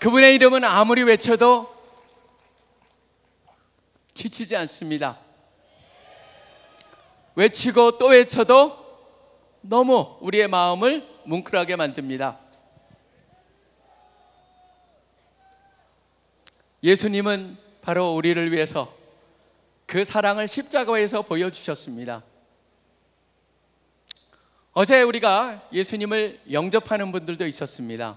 그분의 이름은 아무리 외쳐도 지치지 않습니다. 외치고 또 외쳐도 너무 우리의 마음을 뭉클하게 만듭니다. 예수님은 바로 우리를 위해서 그 사랑을 십자가에서 보여주셨습니다. 어제 우리가 예수님을 영접하는 분들도 있었습니다.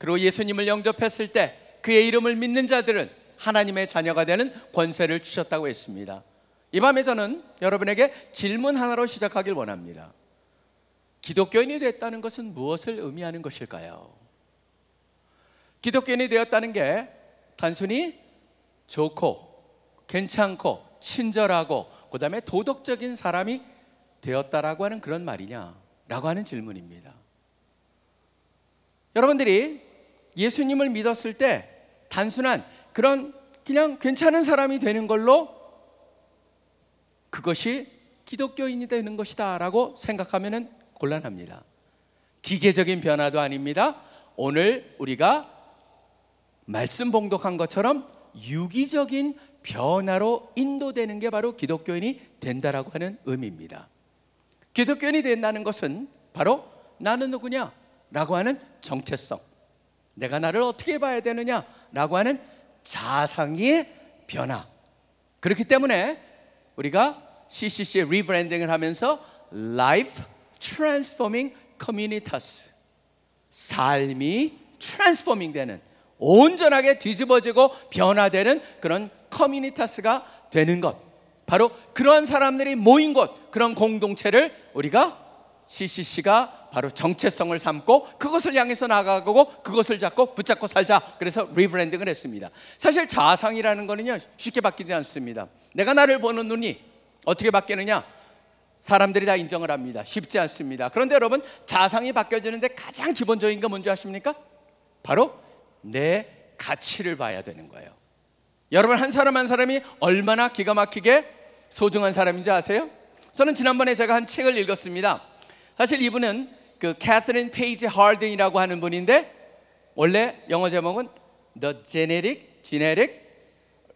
그리고 예수님을 영접했을 때 그의 이름을 믿는 자들은 하나님의 자녀가 되는 권세를 주셨다고 했습니다. 이 밤에 저는 여러분에게 질문 하나로 시작하길 원합니다. 기독교인이 됐다는 것은 무엇을 의미하는 것일까요? 기독교인이 되었다는 게 단순히 좋고 괜찮고 친절하고 그다음에 도덕적인 사람이 되었다라고 하는 그런 말이냐라고 하는 질문입니다. 여러분들이 예수님을 믿었을 때 단순한 그런 그냥 괜찮은 사람이 되는 걸로 그것이 기독교인이 되는 것이다라고 생각하면 곤란합니다. 기계적인 변화도 아닙니다. 오늘 우리가 말씀 봉독한 것처럼 유기적인 변화로 인도되는 게 바로 기독교인이 된다라고 하는 의미입니다. 기독교인이 된다는 것은 바로 나는 누구냐라고 하는 정체성. 내가 나를 어떻게 봐야 되느냐라고 하는 자상의 변화. 그렇기 때문에 우리가 c c c 리브랜딩을 하면서 Life Transforming Communitas 삶이 트랜스포밍 되는 온전하게 뒤집어지고 변화되는 그런 커뮤니타스가 되는 것 바로 그러 사람들이 모인 곳 그런 공동체를 우리가 CCC가 바로 정체성을 삼고 그것을 향해서 나가고 그것을 잡고 붙잡고 살자. 그래서 리브랜딩을 했습니다. 사실 자아상이라는 거는요 쉽게 바뀌지 않습니다. 내가 나를 보는 눈이 어떻게 바뀌느냐? 사람들이 다 인정을 합니다. 쉽지 않습니다. 그런데 여러분 자상이 바뀌어지는데 가장 기본적인 게 뭔지 아십니까? 바로 내 가치를 봐야 되는 거예요. 여러분 한 사람 한 사람이 얼마나 기가 막히게 소중한 사람인지 아세요? 저는 지난번에 제가 한 책을 읽었습니다. 사실 이분은 그 캐서린 페이지 할딩이라고 하는 분인데 원래 영어 제목은 The g e n e r i c Genetic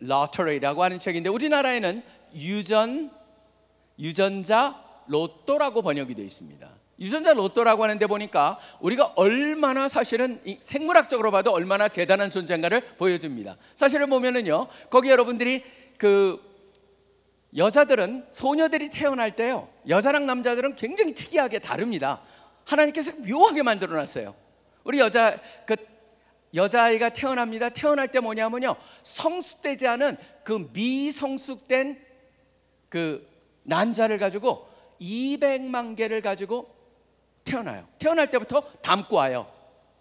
Lottery라고 하는 책인데 우리나라에는 유전 유전자 로또라고 번역이 되어 있습니다. 유전자 로또라고 하는데 보니까 우리가 얼마나 사실은 생물학적으로 봐도 얼마나 대단한 존재인가를 보여줍니다. 사실을 보면은요, 거기 여러분들이 그 여자들은 소녀들이 태어날 때요, 여자랑 남자들은 굉장히 특이하게 다릅니다. 하나님께서 묘하게 만들어 놨어요. 우리 여자 그 여자아이가 태어납니다. 태어날 때 뭐냐면요. 성숙되지 않은 그 미성숙된 그 난자를 가지고 200만 개를 가지고 태어나요. 태어날 때부터 담고 와요.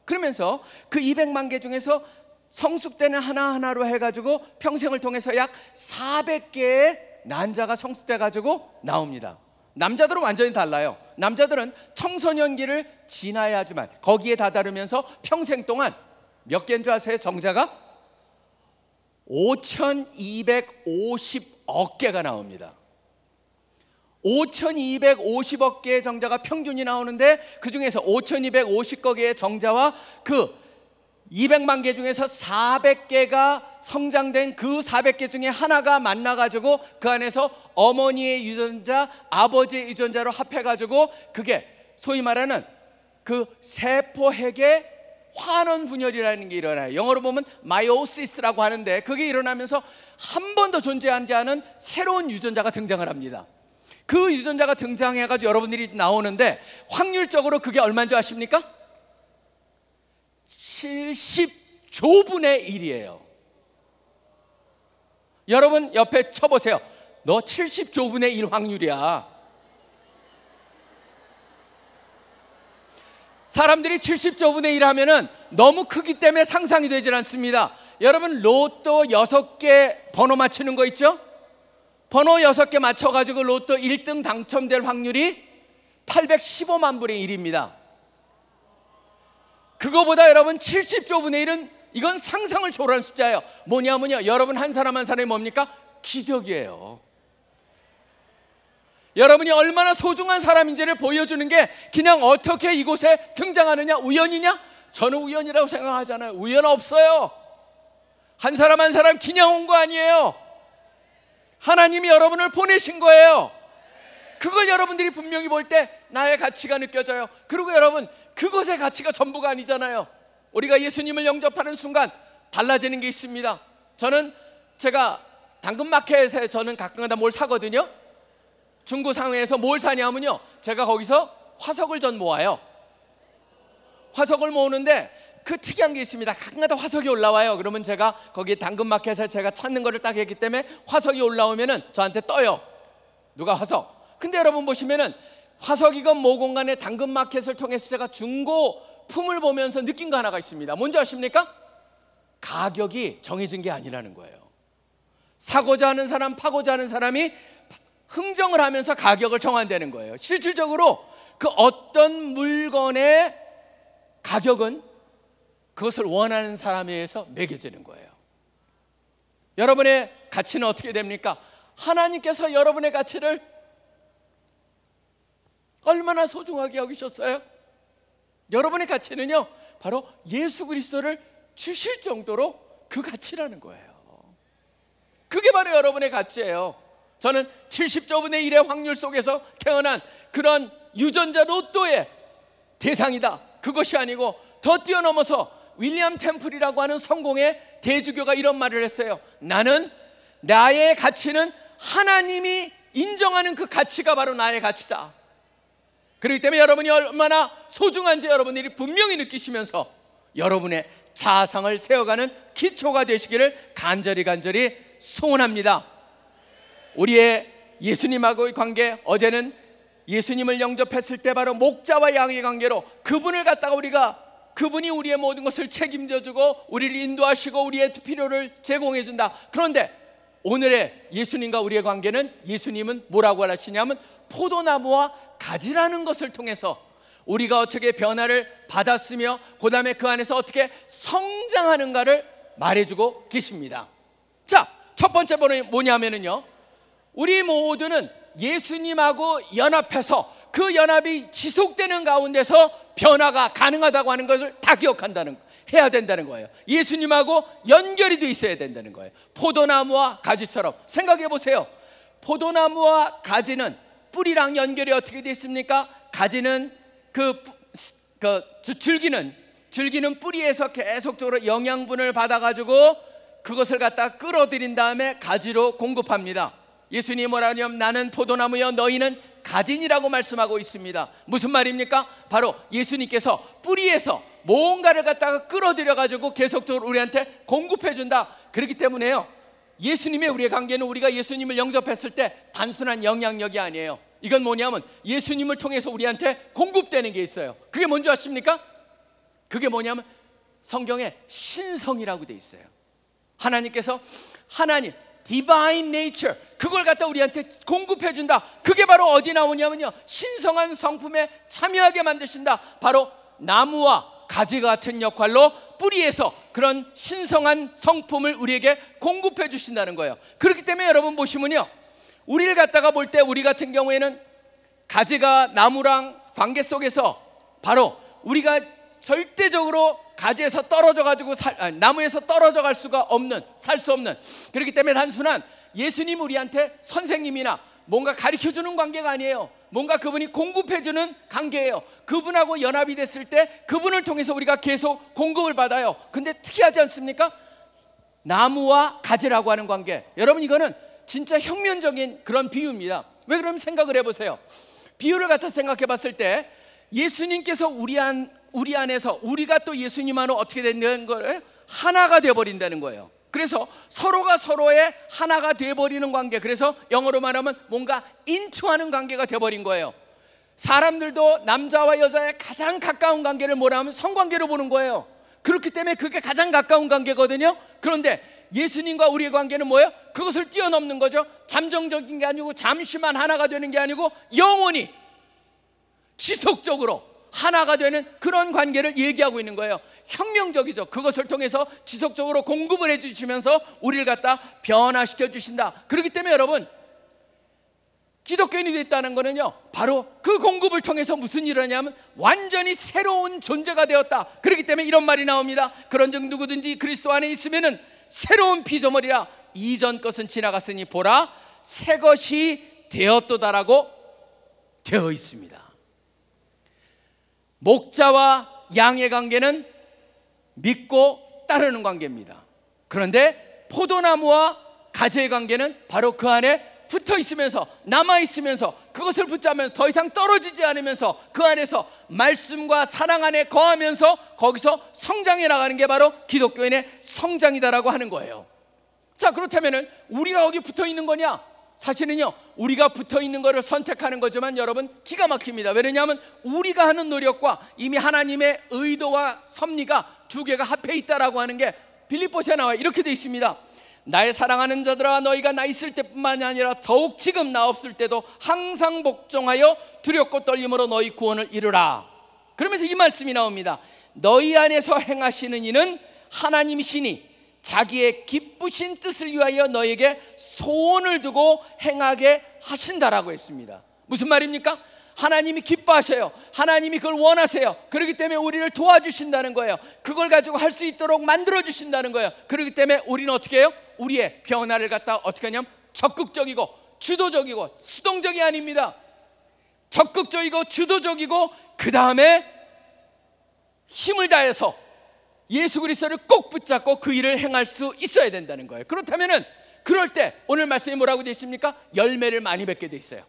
그러면서 그 200만 개 중에서 성숙되는 하나하나로 해가지고 평생을 통해서 약 400개의 난자가 성숙돼가지고 나옵니다. 남자들은 완전히 달라요. 남자들은 청소년기를 지나야지만 거기에 다다르면서 평생 동안 몇 개인 줄 아세요? 정자가 5,250억 개가 나옵니다. 5,250억 개의 정자가 평균이 나오는데 그 중에서 5,250억 개의 정자와 그 200만 개 중에서 400개가 성장된 그 400개 중에 하나가 만나가지고 그 안에서 어머니의 유전자, 아버지의 유전자로 합해가지고 그게 소위 말하는 그 세포핵의 환원 분열이라는 게 일어나요. 영어로 보면 마이오시스라고 하는데 그게 일어나면서 한 번도 존재하지 않은 새로운 유전자가 등장을 합니다. 그 유전자가 등장해가지고 여러분들이 나오는데 확률적으로 그게 얼마인 줄 아십니까? 70조분의 1이에요. 여러분 옆에 쳐보세요. 너 70조분의 1 확률이야. 사람들이 70조분의 1 하면은 너무 크기 때문에 상상이 되질 않습니다. 여러분 로또 6개 번호 맞추는 거 있죠? 번호 6개 맞춰가지고 로또 1등 당첨될 확률이 815만 불의 1입니다. 그거보다 여러분 70조 분의 1은 이건 상상을 초월한 숫자예요. 뭐냐면요. 여러분 한 사람 한 사람이 뭡니까? 기적이에요. 여러분이 얼마나 소중한 사람인지를 보여주는 게 그냥 어떻게 이곳에 등장하느냐 우연이냐? 저는 우연이라고 생각하잖아요. 우연 없어요. 한 사람 한 사람 그냥 온 거 아니에요. 하나님이 여러분을 보내신 거예요. 그걸 여러분들이 분명히 볼 때 나의 가치가 느껴져요. 그리고 여러분 그것의 가치가 전부가 아니잖아요. 우리가 예수님을 영접하는 순간 달라지는 게 있습니다. 저는 제가 당근마켓에 저는 가끔가다 뭘 사거든요. 중구 상에서 뭘 사냐면요. 제가 거기서 화석을 전 모아요. 화석을 모으는데 그 특이한 게 있습니다. 가끔가다 화석이 올라와요. 그러면 제가 거기 당근마켓에 제가 찾는 거를 딱 했기 때문에 화석이 올라오면 저한테 떠요. 누가 화석. 근데 여러분 보시면은 화석이건 모공간의 당근마켓을 통해서 제가 중고품을 보면서 느낀 거 하나가 있습니다. 뭔지 아십니까? 가격이 정해진 게 아니라는 거예요. 사고자 하는 사람, 파고자 하는 사람이 흥정을 하면서 가격을 정한다는 거예요. 실질적으로 그 어떤 물건의 가격은 그것을 원하는 사람에 의해서 매겨지는 거예요. 여러분의 가치는 어떻게 됩니까? 하나님께서 여러분의 가치를 얼마나 소중하게 여기셨어요? 여러분의 가치는요 바로 예수 그리스도를 주실 정도로 그 가치라는 거예요 그게 바로 여러분의 가치예요 저는 70조분의 1의 확률 속에서 태어난 그런 유전자 로또의 대상이다 그것이 아니고 더 뛰어넘어서 윌리엄 템플이라고 하는 성공의 대주교가 이런 말을 했어요 나는 나의 가치는 하나님이 인정하는 그 가치가 바로 나의 가치다 그렇기 때문에 여러분이 얼마나 소중한지 여러분들이 분명히 느끼시면서 여러분의 자상을 세워가는 기초가 되시기를 간절히 간절히 소원합니다. 우리의 예수님하고의 관계 어제는 예수님을 영접했을 때 바로 목자와 양의 관계로 그분을 갖다가 우리가 그분이 우리의 모든 것을 책임져 주고 우리를 인도하시고 우리의 필요를 제공해 준다. 그런데 오늘의 예수님과 우리의 관계는 예수님은 뭐라고 하시냐면 포도나무와 가지라는 것을 통해서 우리가 어떻게 변화를 받았으며 그 다음에 그 안에서 어떻게 성장하는가를 말해주고 계십니다 자, 첫 번째 번은 뭐냐면요 우리 모두는 예수님하고 연합해서 그 연합이 지속되는 가운데서 변화가 가능하다고 하는 것을 다 기억한다는 해야 된다는 거예요. 예수님하고 연결이 돼 있어야 된다는 거예요. 포도나무와 가지처럼 생각해 보세요. 포도나무와 가지는 뿌리랑 연결이 어떻게 되어 있습니까? 가지는 그, 그 줄기는 줄기는 뿌리에서 계속적으로 영양분을 받아가지고 그것을 갖다 끌어들인 다음에 가지로 공급합니다. 예수님 뭐라 하냐면 나는 포도나무여 너희는 가진이라고 말씀하고 있습니다. 무슨 말입니까? 바로 예수님께서 뿌리에서 뭔가를 갖다가 끌어들여 가지고 계속적으로 우리한테 공급해 준다. 그렇기 때문에요. 예수님의 우리의 관계는 우리가 예수님을 영접했을 때 단순한 영향력이 아니에요. 이건 뭐냐면 예수님을 통해서 우리한테 공급되는 게 있어요. 그게 뭔지 아십니까? 그게 뭐냐면 성경에 신성이라고 돼 있어요. 하나님께서 하나님 디바인 네이처 그걸 갖다 우리한테 공급해 준다. 그게 바로 어디 나오냐면요. 신성한 성품에 참여하게 만드신다. 바로 나무와 가지 같은 역할로 뿌리에서 그런 신성한 성품을 우리에게 공급해 주신다는 거예요. 그렇기 때문에 여러분 보시면요. 우리를 갖다가 볼 때 우리 같은 경우에는 가지가 나무랑 관계 속에서 바로 우리가 절대적으로 가지에서 떨어져 가지고 살, 아니, 나무에서 떨어져 갈 수가 없는 살 수 없는 그렇기 때문에 단순한 예수님 우리한테 선생님이나 뭔가 가르쳐 주는 관계가 아니에요. 뭔가 그분이 공급해주는 관계예요. 그분하고 연합이 됐을 때 그분을 통해서 우리가 계속 공급을 받아요. 근데 특이하지 않습니까? 나무와 가지라고 하는 관계. 여러분 이거는 진짜 혁명적인 그런 비유입니다. 왜 그럼 생각을 해보세요. 비유를 갖다 생각해 봤을 때 예수님께서 우리 안 우리 안에서 우리가 또 예수님 안으로 어떻게 되는 거를 하나가 되어 버린다는 거예요. 그래서 서로가 서로의 하나가 돼버리는 관계 그래서 영어로 말하면 뭔가 인투하는 관계가 돼버린 거예요 사람들도 남자와 여자의 가장 가까운 관계를 뭐라 하면 성관계로 보는 거예요 그렇기 때문에 그게 가장 가까운 관계거든요 그런데 예수님과 우리의 관계는 뭐예요? 그것을 뛰어넘는 거죠 잠정적인 게 아니고 잠시만 하나가 되는 게 아니고 영원히 지속적으로 하나가 되는 그런 관계를 얘기하고 있는 거예요 혁명적이죠. 그것을 통해서 지속적으로 공급을 해주시면서 우리를 갖다 변화시켜 주신다. 그렇기 때문에 여러분 기독교인이 됐다는 거는요 바로 그 공급을 통해서 무슨 일을 하냐면 완전히 새로운 존재가 되었다 그렇기 때문에 이런 말이 나옵니다 그런 즉 누구든지 그리스도 안에 있으면 새로운 피조물이라 이전 것은 지나갔으니 보라 새 것이 되었도다라고 되어 있습니다 목자와 양의 관계는 믿고 따르는 관계입니다. 그런데 포도나무와 가지의 관계는 바로 그 안에 붙어 있으면서 남아 있으면서 그것을 붙잡으면서 더 이상 떨어지지 않으면서 그 안에서 말씀과 사랑 안에 거하면서 거기서 성장해 나가는 게 바로 기독교인의 성장이다라고 하는 거예요. 자, 그렇다면은 우리가 거기 붙어 있는 거냐? 사실은요, 우리가 붙어 있는 것을 선택하는 거지만 여러분 기가 막힙니다. 왜냐하면 우리가 하는 노력과 이미 하나님의 의도와 섭리가 두 개가 합해 있다라고 하는 게 빌립보서에 나와 이렇게 돼 있습니다. 나의 사랑하는 자들아 너희가 나 있을 때뿐만이 아니라 더욱 지금 나 없을 때도 항상 복종하여 두렵고 떨림으로 너희 구원을 이루라. 그러면서 이 말씀이 나옵니다. 너희 안에서 행하시는 이는 하나님이시니 자기의 기쁘신 뜻을 위하여 너에게 소원을 두고 행하게 하신다라고 했습니다. 무슨 말입니까? 하나님이 기뻐하셔요. 하나님이 그걸 원하세요. 그렇기 때문에 우리를 도와주신다는 거예요. 그걸 가지고 할 수 있도록 만들어 주신다는 거예요. 그렇기 때문에 우리는 어떻게 해요? 우리의 변화를 갖다 어떻게 하냐면 적극적이고 주도적이고 수동적이 아닙니다. 적극적이고 주도적이고 그다음에 힘을 다해서 예수 그리스도를 꼭 붙잡고 그 일을 행할 수 있어야 된다는 거예요. 그렇다면은 그럴 때 오늘 말씀이 뭐라고 되어 있습니까? 열매를 많이 맺게 되어 있어요.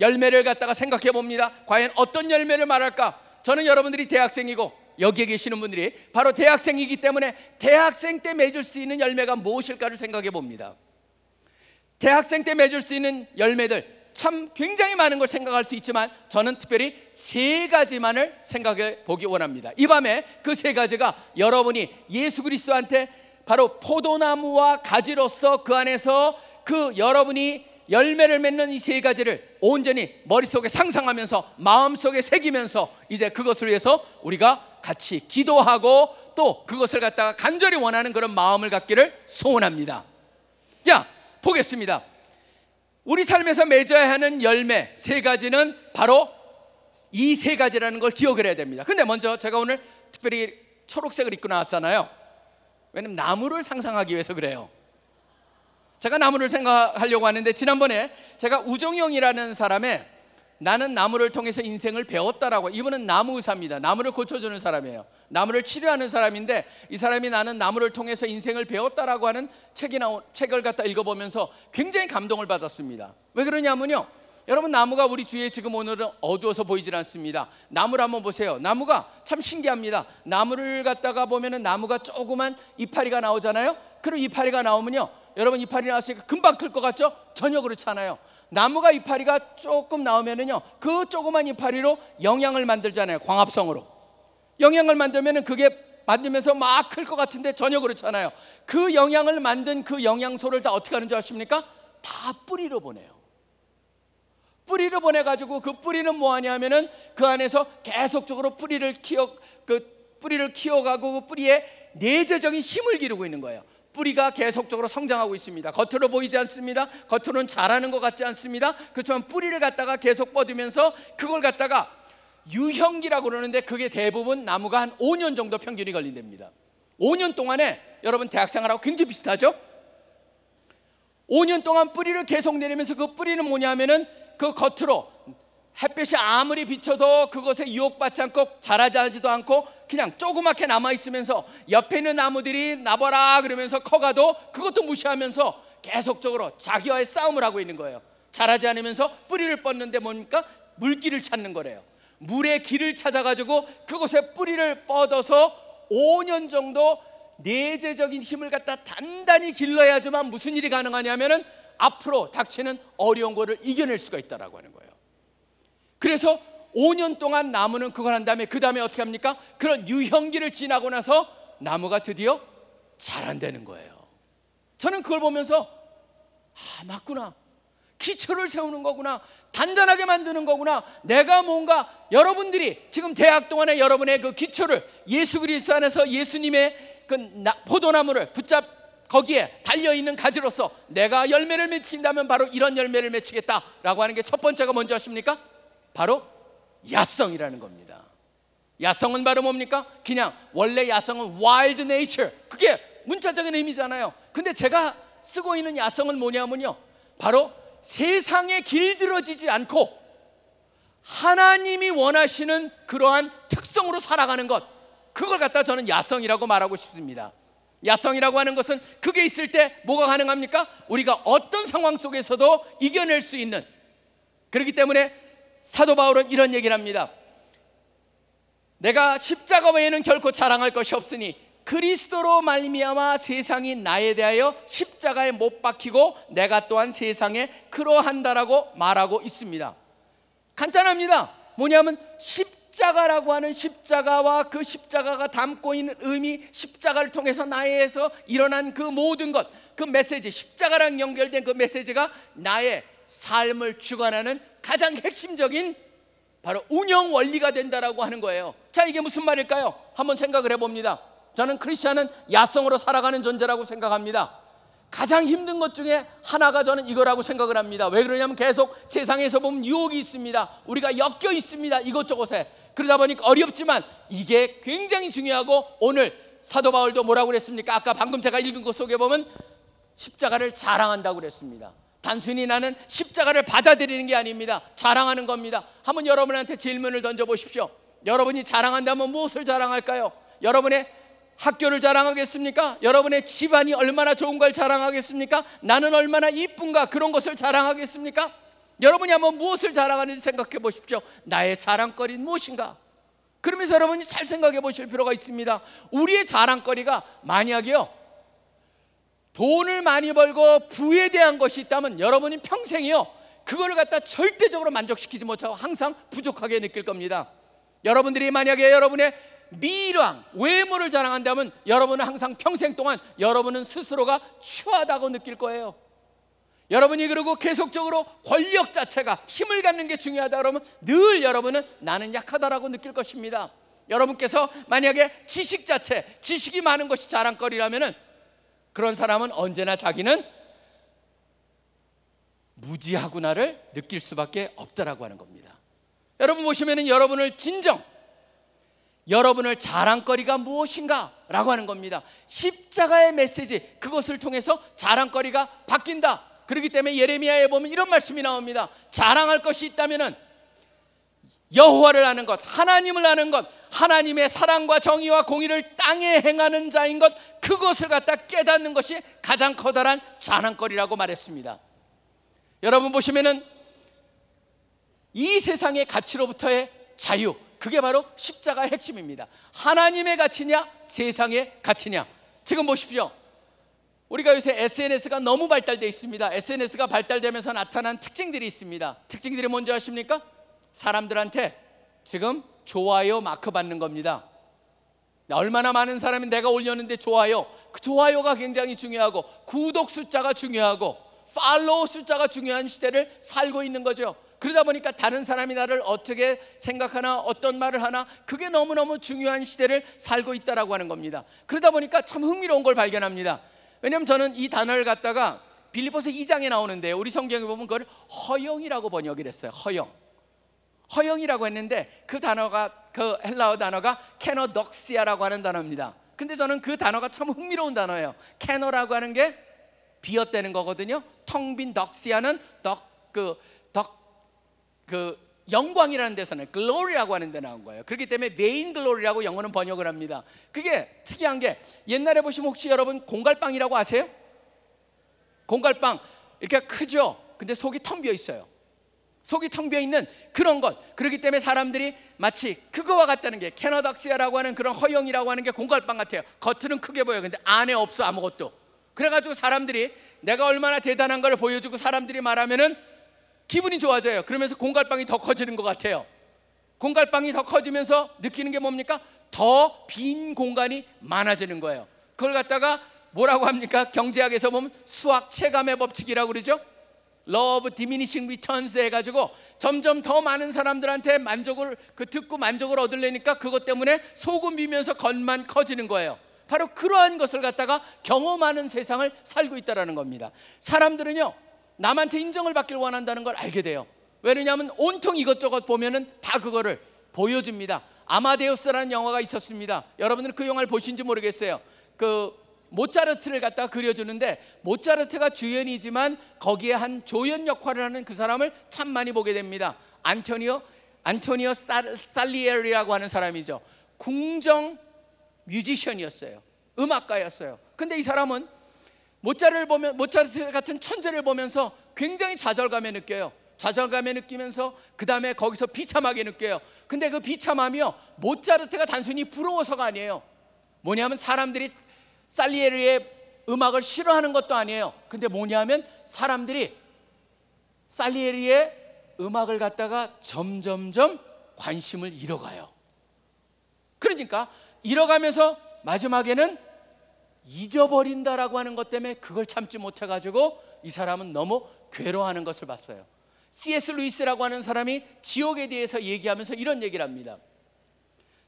열매를 갖다가 생각해 봅니다. 과연 어떤 열매를 말할까? 저는 여러분들이 대학생이고 여기에 계시는 분들이 바로 대학생이기 때문에 대학생 때 맺을 수 있는 열매가 무엇일까를 생각해 봅니다. 대학생 때 맺을 수 있는 열매들 참 굉장히 많은 걸 생각할 수 있지만 저는 특별히 세 가지만을 생각해 보기 원합니다. 이 밤에 그 세 가지가 여러분이 예수 그리스도한테 바로 포도나무와 가지로서 그 안에서 그 여러분이 열매를 맺는 이 세 가지를 온전히 머릿속에 상상하면서 마음속에 새기면서 이제 그것을 위해서 우리가 같이 기도하고 또 그것을 갖다가 간절히 원하는 그런 마음을 갖기를 소원합니다. 자, 보겠습니다. 우리 삶에서 맺어야 하는 열매 세 가지는 바로 이 세 가지라는 걸 기억을 해야 됩니다. 근데 먼저 제가 오늘 특별히 초록색을 입고 나왔잖아요. 왜냐면 나무를 상상하기 위해서 그래요. 제가 나무를 생각하려고 하는데 지난번에 제가 우정영이라는 사람의 나는 나무를 통해서 인생을 배웠다라고 이분은 나무 의사입니다. 나무를 고쳐주는 사람이에요. 나무를 치료하는 사람인데 이 사람이 나는 나무를 통해서 인생을 배웠다라고 하는 책이 나온 책을 갖다 읽어보면서 굉장히 감동을 받았습니다. 왜 그러냐면요. 여러분 나무가 우리 주위에 지금 오늘은 어두워서 보이질 않습니다. 나무를 한번 보세요. 나무가 참 신기합니다. 나무를 갖다가 보면은 나무가 조그만 이파리가 나오잖아요. 그리고 이파리가 나오면요. 여러분 이파리 나왔으니까 금방 클 것 같죠? 전혀 그렇지 않아요. 나무가 이파리가 조금 나오면요그 조그만 이파리로 영양을 만들잖아요 광합성으로 영양을 만들면은 그게 만들면서 막 클 것 같은데 전혀 그렇잖아요 그 영양을 만든 그 영양소를 다 어떻게 하는 줄 아십니까? 다 뿌리로 보내요 뿌리로 보내가지고 그 뿌리는 뭐하냐면은 그 안에서 계속적으로 뿌리를 키워 그 뿌리를 키워가고 그 뿌리에 내재적인 힘을 기르고 있는 거예요 뿌리가 계속적으로 성장하고 있습니다. 겉으로 보이지 않습니다. 겉으로는 자라는것 같지 않습니다. 그렇지만 뿌리를 갖다가 계속 뻗으면서 그걸 갖다가 유형기라고 그러는데 그게 대부분 나무가 한 5년 정도 평균이 걸린답니다. 5년 동안에 여러분 대학생활하고 굉장히 비슷하죠? 5년 동안 뿌리를 계속 내리면서 그 뿌리는 뭐냐면은 그 겉으로 햇빛이 아무리 비춰도 그것에 유혹받지 않고 자라지도 않고 그냥 조그맣게 남아있으면서 옆에 있는 나무들이 나봐라 그러면서 커가도 그것도 무시하면서 계속적으로 자기와의 싸움을 하고 있는 거예요 자라지 않으면서 뿌리를 뻗는데 뭡니까? 물길을 찾는 거래요 물의 길을 찾아가지고 그곳에 뿌리를 뻗어서 5년 정도 내재적인 힘을 갖다 단단히 길러야지만 무슨 일이 가능하냐면은 앞으로 닥치는 어려운 거를 이겨낼 수가 있다라고 하는 거예요. 그래서 5년 동안 나무는 그걸 한 다음에 그 다음에 어떻게 합니까? 그런 유형기를 지나고 나서 나무가 드디어 자란다는 거예요. 저는 그걸 보면서 아 맞구나. 기초를 세우는 거구나. 단단하게 만드는 거구나. 내가 뭔가 여러분들이 지금 대학 동안에 여러분의 그 기초를 예수 그리스 안에서 예수님의 그 나, 포도나무를 붙잡 거기에 달려 있는 가지로서 내가 열매를 맺힌다면 바로 이런 열매를 맺히겠다라고 하는 게 첫 번째가 뭔지 아십니까? 바로 야성이라는 겁니다. 야성은 바로 뭡니까? 그냥 원래 야성은 wild nature. 그게 문자적인 의미잖아요. 근데 제가 쓰고 있는 야성은 뭐냐면요. 바로 세상에 길들어지지 않고 하나님이 원하시는 그러한 특성으로 살아가는 것. 그걸 갖다 저는 야성이라고 말하고 싶습니다. 야성이라고 하는 것은 그게 있을 때 뭐가 가능합니까? 우리가 어떤 상황 속에서도 이겨낼 수 있는. 그렇기 때문에 사도 바울은 이런 얘기를 합니다. 내가 십자가 외에는 결코 자랑할 것이 없으니 그리스도로 말미암아 세상이 나에 대하여 십자가에 못 박히고 내가 또한 세상에 그러한다라고 말하고 있습니다. 간단합니다. 뭐냐면 십자가라고 하는 십자가와 그 십자가가 담고 있는 의미, 십자가를 통해서 나에서 일어난 그 모든 것, 그 메시지, 십자가랑 연결된 그 메시지가 나의 삶을 주관하는 가장 핵심적인 바로 운영 원리가 된다라고 하는 거예요. 자, 이게 무슨 말일까요? 한번 생각을 해봅니다. 저는 크리스천은 야성으로 살아가는 존재라고 생각합니다. 가장 힘든 것 중에 하나가 저는 이거라고 생각을 합니다. 왜 그러냐면 계속 세상에서 보면 유혹이 있습니다. 우리가 엮여 있습니다. 이것저것에. 그러다 보니까 어렵지만 이게 굉장히 중요하고 오늘 사도 바울도 뭐라고 그랬습니까? 아까 방금 제가 읽은 것 속에 보면 십자가를 자랑한다고 그랬습니다. 단순히 나는 십자가를 받아들이는 게 아닙니다. 자랑하는 겁니다. 한번 여러분한테 질문을 던져보십시오. 여러분이 자랑한다면 무엇을 자랑할까요? 여러분의 학교를 자랑하겠습니까? 여러분의 집안이 얼마나 좋은걸 자랑하겠습니까? 나는 얼마나 이쁜가 그런 것을 자랑하겠습니까? 여러분이 한번 무엇을 자랑하는지 생각해 보십시오. 나의 자랑거리는 무엇인가? 그러면서 여러분이 잘 생각해 보실 필요가 있습니다. 우리의 자랑거리가 만약에요 돈을 많이 벌고 부에 대한 것이 있다면 여러분이 평생이요 그걸 갖다 절대적으로 만족시키지 못하고 항상 부족하게 느낄 겁니다. 여러분들이 만약에 여러분의 미랑 외모를 자랑한다면 여러분은 항상 평생 동안 여러분은 스스로가 추하다고 느낄 거예요. 여러분이 그리고 계속적으로 권력 자체가 힘을 갖는 게 중요하다 그러면 늘 여러분은 나는 약하다라고 느낄 것입니다. 여러분께서 만약에 지식 자체, 지식이 많은 것이 자랑거리라면은 그런 사람은 언제나 자기는 무지하구나를 느낄 수밖에 없다라고 하는 겁니다. 여러분 보시면은 여러분을 진정 여러분을 자랑거리가 무엇인가라고 하는 겁니다. 십자가의 메시지 그것을 통해서 자랑거리가 바뀐다. 그렇기 때문에 예레미야에 보면 이런 말씀이 나옵니다. 자랑할 것이 있다면은 여호와를 아는 것, 하나님을 아는 것, 하나님의 사랑과 정의와 공의를 땅에 행하는 자인 것 그것을 갖다 깨닫는 것이 가장 커다란 자랑거리라고 말했습니다. 여러분 보시면은 이 세상의 가치로부터의 자유 그게 바로 십자가의 핵심입니다. 하나님의 가치냐 세상의 가치냐 지금 보십시오. 우리가 요새 SNS가 너무 발달돼 있습니다. SNS가 발달되면서 나타난 특징들이 있습니다. 특징들이 뭔지 아십니까? 사람들한테 지금 좋아요 마크 받는 겁니다. 얼마나 많은 사람이 내가 올렸는데 좋아요. 그 좋아요가 굉장히 중요하고 구독 숫자가 중요하고 팔로우 숫자가 중요한 시대를 살고 있는 거죠. 그러다 보니까 다른 사람이 나를 어떻게 생각하나 어떤 말을 하나 그게 너무너무 중요한 시대를 살고 있다라고 하는 겁니다. 그러다 보니까 참 흥미로운 걸 발견합니다. 왜냐면 저는 이 단어를 갖다가 빌리포스 2장에 나오는데 우리 성경에 보면 그걸 허영이라고 번역을 했어요. 허영. 허영이라고 했는데 그 단어가 그 헬라어 단어가 캐노덕시아라고 하는 단어입니다. 근데 저는 그 단어가 참 흥미로운 단어예요. 캐노라고 하는 게 비었다는 거거든요. 텅빈 덕시아는 덕그덕그 그 영광이라는 데서는 글로리라고 하는 데 나온 거예요. 그렇기 때문에 메인 글로리라고 영어는 번역을 합니다. 그게 특이한 게 옛날에 보시면 혹시 여러분 공갈빵이라고 아세요? 공갈빵 이렇게 크죠. 근데 속이 텅 비어 있어요. 속이 텅 비어 있는 그런 것. 그렇기 때문에 사람들이 마치 그거와 같다는 게캐나닥스야라고 하는 그런 허영이라고 하는 게 공갈빵 같아요. 겉은 크게 보여. 근데 안에 없어 아무것도. 그래가지고 사람들이 내가 얼마나 대단한 걸 보여주고 사람들이 말하면은 기분이 좋아져요. 그러면서 공갈빵이 더 커지는 것 같아요. 공갈빵이 더 커지면서 느끼는 게 뭡니까? 더 빈 공간이 많아지는 거예요. 그걸 갖다가 뭐라고 합니까? 경제학에서 보면 수학 체감의 법칙이라고 그러죠. 러브 디미니싱 리턴스 해가지고 점점 더 많은 사람들한테 만족을 그 듣고 만족을 얻으려니까 그것 때문에 소금 비면서 건만 커지는 거예요. 바로 그러한 것을 갖다가 경험하는 세상을 살고 있다라는 겁니다. 사람들은요 남한테 인정을 받길 원한다는 걸 알게 돼요. 왜냐하면 온통 이것저것 보면은 다 그거를 보여줍니다. 아마데우스라는 영화가 있었습니다. 여러분들은 그 영화를 보신지 모르겠어요. 그 모차르트를 갖다가 그려주는데 모차르트가 주연이지만 거기에 한 조연 역할을 하는 그 사람을 참 많이 보게 됩니다. 안토니오 안토니오 살리에리라고 하는 사람이죠. 궁정 뮤지션이었어요. 음악가였어요. 근데 이 사람은 모차르를 보면 모차르트 같은 천재를 보면서 굉장히 좌절감에 느껴요. 좌절감에 느끼면서 그 다음에 거기서 비참하게 느껴요. 근데 그 비참함이요 모차르트가 단순히 부러워서가 아니에요. 뭐냐면 사람들이 살리에르의 음악을 싫어하는 것도 아니에요. 근데 뭐냐면 사람들이 살리에르의 음악을 갖다가 점점점 관심을 잃어가요. 그러니까 잃어가면서 마지막에는 잊어버린다라고 하는 것 때문에 그걸 참지 못해 가지고 이 사람은 너무 괴로워하는 것을 봤어요. C.S. 루이스라고 하는 사람이 지옥에 대해서 얘기하면서 이런 얘기를 합니다.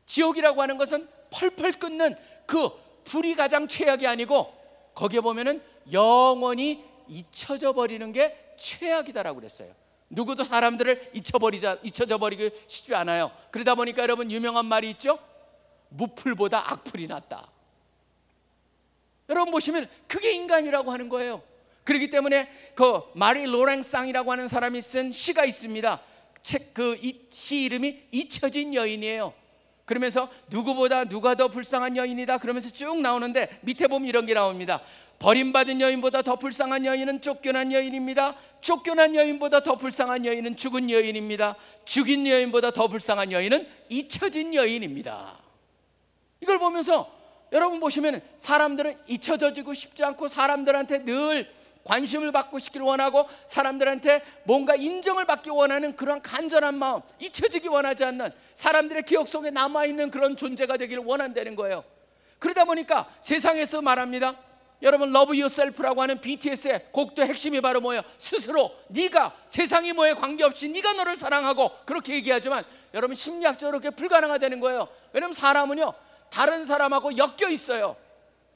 지옥이라고 하는 것은 펄펄 끊는그 불이 가장 최악이 아니고 거기에 보면은 영원히 잊혀져 버리는 게 최악이다라고 그랬어요. 누구도 사람들을 잊혀버리자 잊혀져 버리고 싶지 않아요. 그러다 보니까 여러분 유명한 말이 있죠. 무풀보다 악풀이 낫다. 여러분 보시면 그게 인간이라고 하는 거예요. 그렇기 때문에 그 마리 로랭상이라고 하는 사람이 쓴 시가 있습니다. 책 그 시 이름이 잊혀진 여인이에요. 그러면서 누구보다 누가 더 불쌍한 여인이다 그러면서 쭉 나오는데 밑에 보면 이런 게 나옵니다. 버림받은 여인보다 더 불쌍한 여인은 쫓겨난 여인입니다. 쫓겨난 여인보다 더 불쌍한 여인은 죽은 여인입니다. 죽인 여인보다 더 불쌍한 여인은 잊혀진 여인입니다. 이걸 보면서 여러분 보시면 사람들은 잊혀져지고 싶지 않고 사람들한테 늘 관심을 받고 싶기를 원하고 사람들한테 뭔가 인정을 받기 원하는 그런 간절한 마음 잊혀지기 원하지 않는 사람들의 기억 속에 남아있는 그런 존재가 되기를 원한다는 거예요 그러다 보니까 세상에서 말합니다 여러분 러브 유셀프라고 하는 BTS의 곡도 핵심이 바로 뭐예요? 스스로 네가 세상이 뭐에 관계없이 네가 너를 사랑하고 그렇게 얘기하지만 여러분 심리학적으로 그게 불가능하다는 거예요 왜냐하면 사람은요 다른 사람하고 엮여 있어요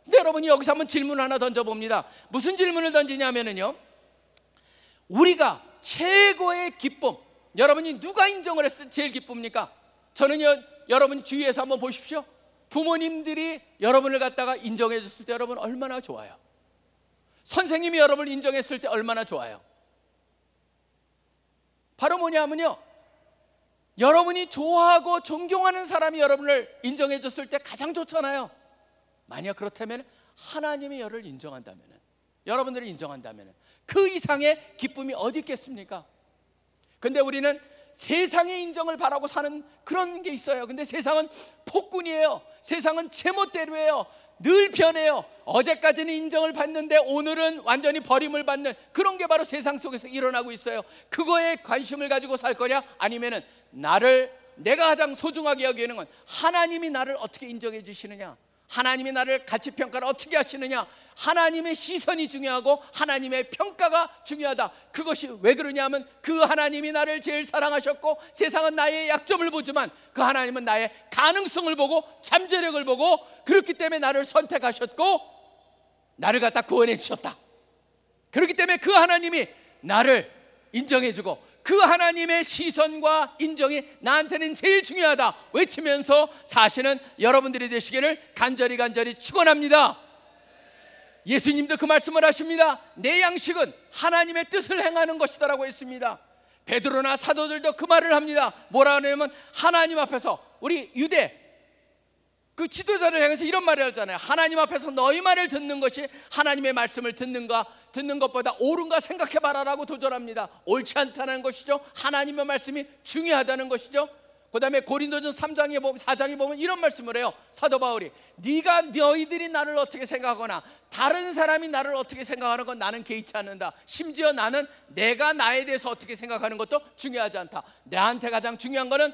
근데 여러분이 여기서 한번 질문 하나 던져봅니다. 무슨 질문을 던지냐면요 우리가 최고의 기쁨, 여러분이 누가 인정을 했을 제일 기쁩니까? 저는요, 여러분 주위에서 한번 보십시오. 부모님들이 여러분을 갖다가 인정해 줬을 때 여러분 얼마나 좋아요. 선생님이 여러분을 인정했을 때 얼마나 좋아요. 바로 뭐냐 하면요. 여러분이 좋아하고 존경하는 사람이 여러분을 인정해 줬을 때 가장 좋잖아요. 만약 그렇다면 하나님이 여를 인정한다면 여러분들이 인정한다면 그 이상의 기쁨이 어디 있겠습니까? 근데 우리는 세상의 인정을 바라고 사는 그런 게 있어요. 근데 세상은 폭군이에요. 세상은 제멋대로예요. 늘 변해요. 어제까지는 인정을 받는데 오늘은 완전히 버림을 받는 그런 게 바로 세상 속에서 일어나고 있어요. 그거에 관심을 가지고 살 거냐? 아니면 나를 내가 가장 소중하게 여기는 건 하나님이 나를 어떻게 인정해 주시느냐? 하나님이 나를 가치 평가를 어떻게 하시느냐? 하나님의 시선이 중요하고 하나님의 평가가 중요하다. 그것이 왜 그러냐면 그 하나님이 나를 제일 사랑하셨고 세상은 나의 약점을 보지만 그 하나님은 나의 가능성을 보고 잠재력을 보고 그렇기 때문에 나를 선택하셨고 나를 갖다 구원해 주셨다. 그렇기 때문에 그 하나님이 나를 인정해 주고 그 하나님의 시선과 인정이 나한테는 제일 중요하다 외치면서 사실은 여러분들이 되시기를 간절히 간절히 축원합니다. 예수님도 그 말씀을 하십니다. 내 양식은 하나님의 뜻을 행하는 것이다라고 했습니다. 베드로나 사도들도 그 말을 합니다. 뭐라 하냐면 하나님 앞에서 우리 유대 그 지도자를 향해서 이런 말을 하잖아요. 하나님 앞에서 너희 말을 듣는 것이 하나님의 말씀을 듣는가? 듣는 것보다 옳은가 생각해 봐라라고 도전합니다. 옳지 않다는 것이죠. 하나님의 말씀이 중요하다는 것이죠. 그다음에 고린도전 3장에 보면 4장에 보면 이런 말씀을 해요. 사도 바울이 네가 너희들이 나를 어떻게 생각하거나 다른 사람이 나를 어떻게 생각하는 건 나는 개의치 않는다. 심지어 나는 내가 나에 대해서 어떻게 생각하는 것도 중요하지 않다. 내한테 가장 중요한 것은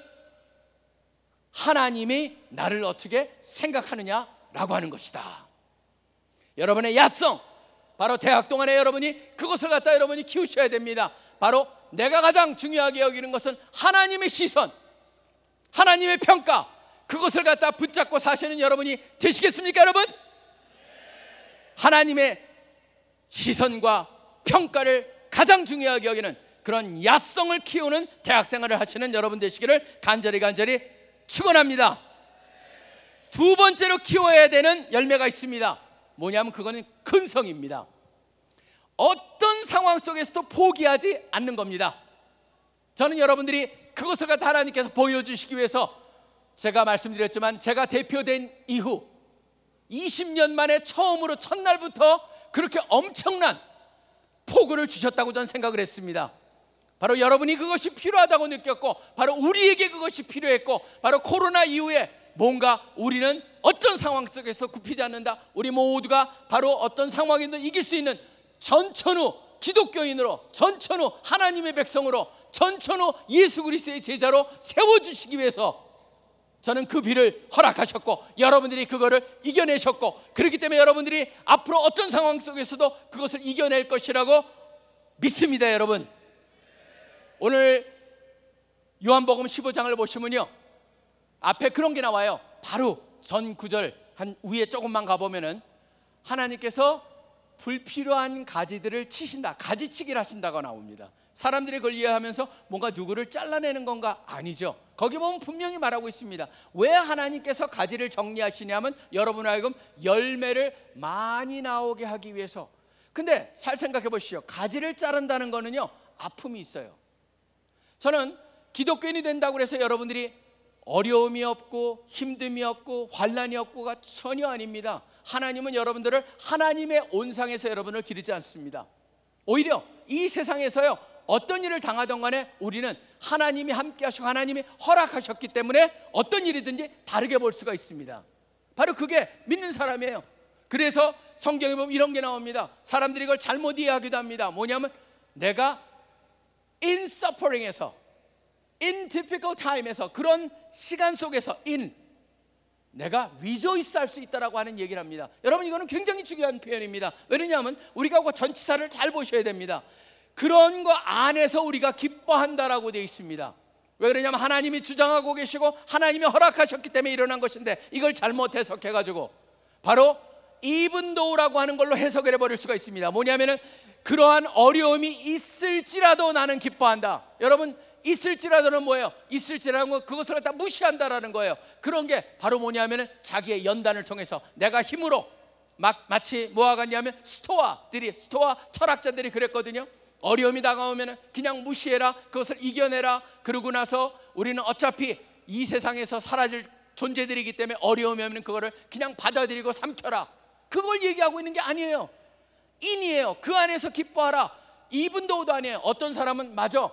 하나님이 나를 어떻게 생각하느냐라고 하는 것이다. 여러분의 야성 바로 대학 동안에 여러분이 그것을 갖다 여러분이 키우셔야 됩니다. 바로 내가 가장 중요하게 여기는 것은 하나님의 시선, 하나님의 평가, 그것을 갖다 붙잡고 사시는 여러분이 되시겠습니까, 여러분? 하나님의 시선과 평가를 가장 중요하게 여기는 그런 야성을 키우는 대학생활을 하시는 여러분 되시기를 간절히 간절히 축원합니다. 두 번째로 키워야 되는 열매가 있습니다. 뭐냐면 그거는 근성입니다. 어떤 상황 속에서도 포기하지 않는 겁니다. 저는 여러분들이 그것을 갖다 하나님께서 보여주시기 위해서 제가 말씀드렸지만 제가 대표된 이후 20년 만에 처음으로 첫날부터 그렇게 엄청난 포고를 주셨다고 저는 생각을 했습니다. 바로 여러분이 그것이 필요하다고 느꼈고 바로 우리에게 그것이 필요했고 바로 코로나 이후에 뭔가 우리는 어떤 상황 속에서 굽히지 않는다. 우리 모두가 바로 어떤 상황에도 이길 수 있는 전천후 기독교인으로 전천후 하나님의 백성으로 전천후 예수 그리스의 제자로 세워 주시기 위해서 저는 그 비를 허락하셨고 여러분들이 그거를 이겨내셨고 그렇기 때문에 여러분들이 앞으로 어떤 상황 속에서도 그것을 이겨낼 것이라고 믿습니다, 여러분. 오늘 요한복음 15장을 보시면요. 앞에 그런 게 나와요. 바로 전 구절 한 위에 조금만 가보면은 하나님께서 불필요한 가지들을 치신다. 가지치기를 하신다고 나옵니다. 사람들이 그걸 이해하면서 뭔가 누구를 잘라내는 건가? 아니죠. 거기 보면 분명히 말하고 있습니다. 왜 하나님께서 가지를 정리하시냐면 여러분 하여금 열매를 많이 나오게 하기 위해서. 근데 잘 생각해 보시죠. 가지를 자른다는 거는요. 아픔이 있어요. 저는 기독교인이 된다고 해서 여러분들이 어려움이 없고 힘듦이 없고 환란이 없고가 전혀 아닙니다. 하나님은 여러분들을 하나님의 온상에서 여러분을 기르지 않습니다. 오히려 이 세상에서요 어떤 일을 당하던 간에 우리는 하나님이 함께하시고 하나님이 허락하셨기 때문에 어떤 일이든지 다르게 볼 수가 있습니다. 바로 그게 믿는 사람이에요. 그래서 성경에 보면 이런 게 나옵니다. 사람들이 이걸 잘못 이해하기도 합니다. 뭐냐면 내가 in s u 에서 in difficult time에서 그런 시간 속에서 in 내가 rejoice 할수 있다라고 하는 얘기를 합니다. 여러분 이거는 굉장히 중요한 표현입니다. 왜냐하면 우리가 그 전치사를 잘 보셔야 됩니다. 그런 거 안에서 우리가 기뻐한다라고 되어 있습니다. 왜 그러냐면 하나님이 주장하고 계시고 하나님이 허락하셨기 때문에 일어난 것인데 이걸 잘못 해석해 가지고 바로 이분도우라고 하는 걸로 해석을 해버릴 수가 있습니다. 뭐냐면은 그러한 어려움이 있을지라도 나는 기뻐한다. 여러분 있을지라도는 뭐예요? 있을지라는 건 그것을 다 무시한다라는 거예요. 그런 게 바로 뭐냐면은 자기의 연단을 통해서 내가 힘으로 막 마치 뭐가 같냐면 스토아들이 스토아 철학자들이 그랬거든요. 어려움이 다가오면 그냥 무시해라. 그것을 이겨내라. 그러고 나서 우리는 어차피 이 세상에서 사라질 존재들이기 때문에 어려움이 오면 그거를 그냥 받아들이고 삼켜라. 그걸 얘기하고 있는 게 아니에요. 인이에요. 그 안에서 기뻐하라. 이분도도 아니에요. 어떤 사람은 맞아.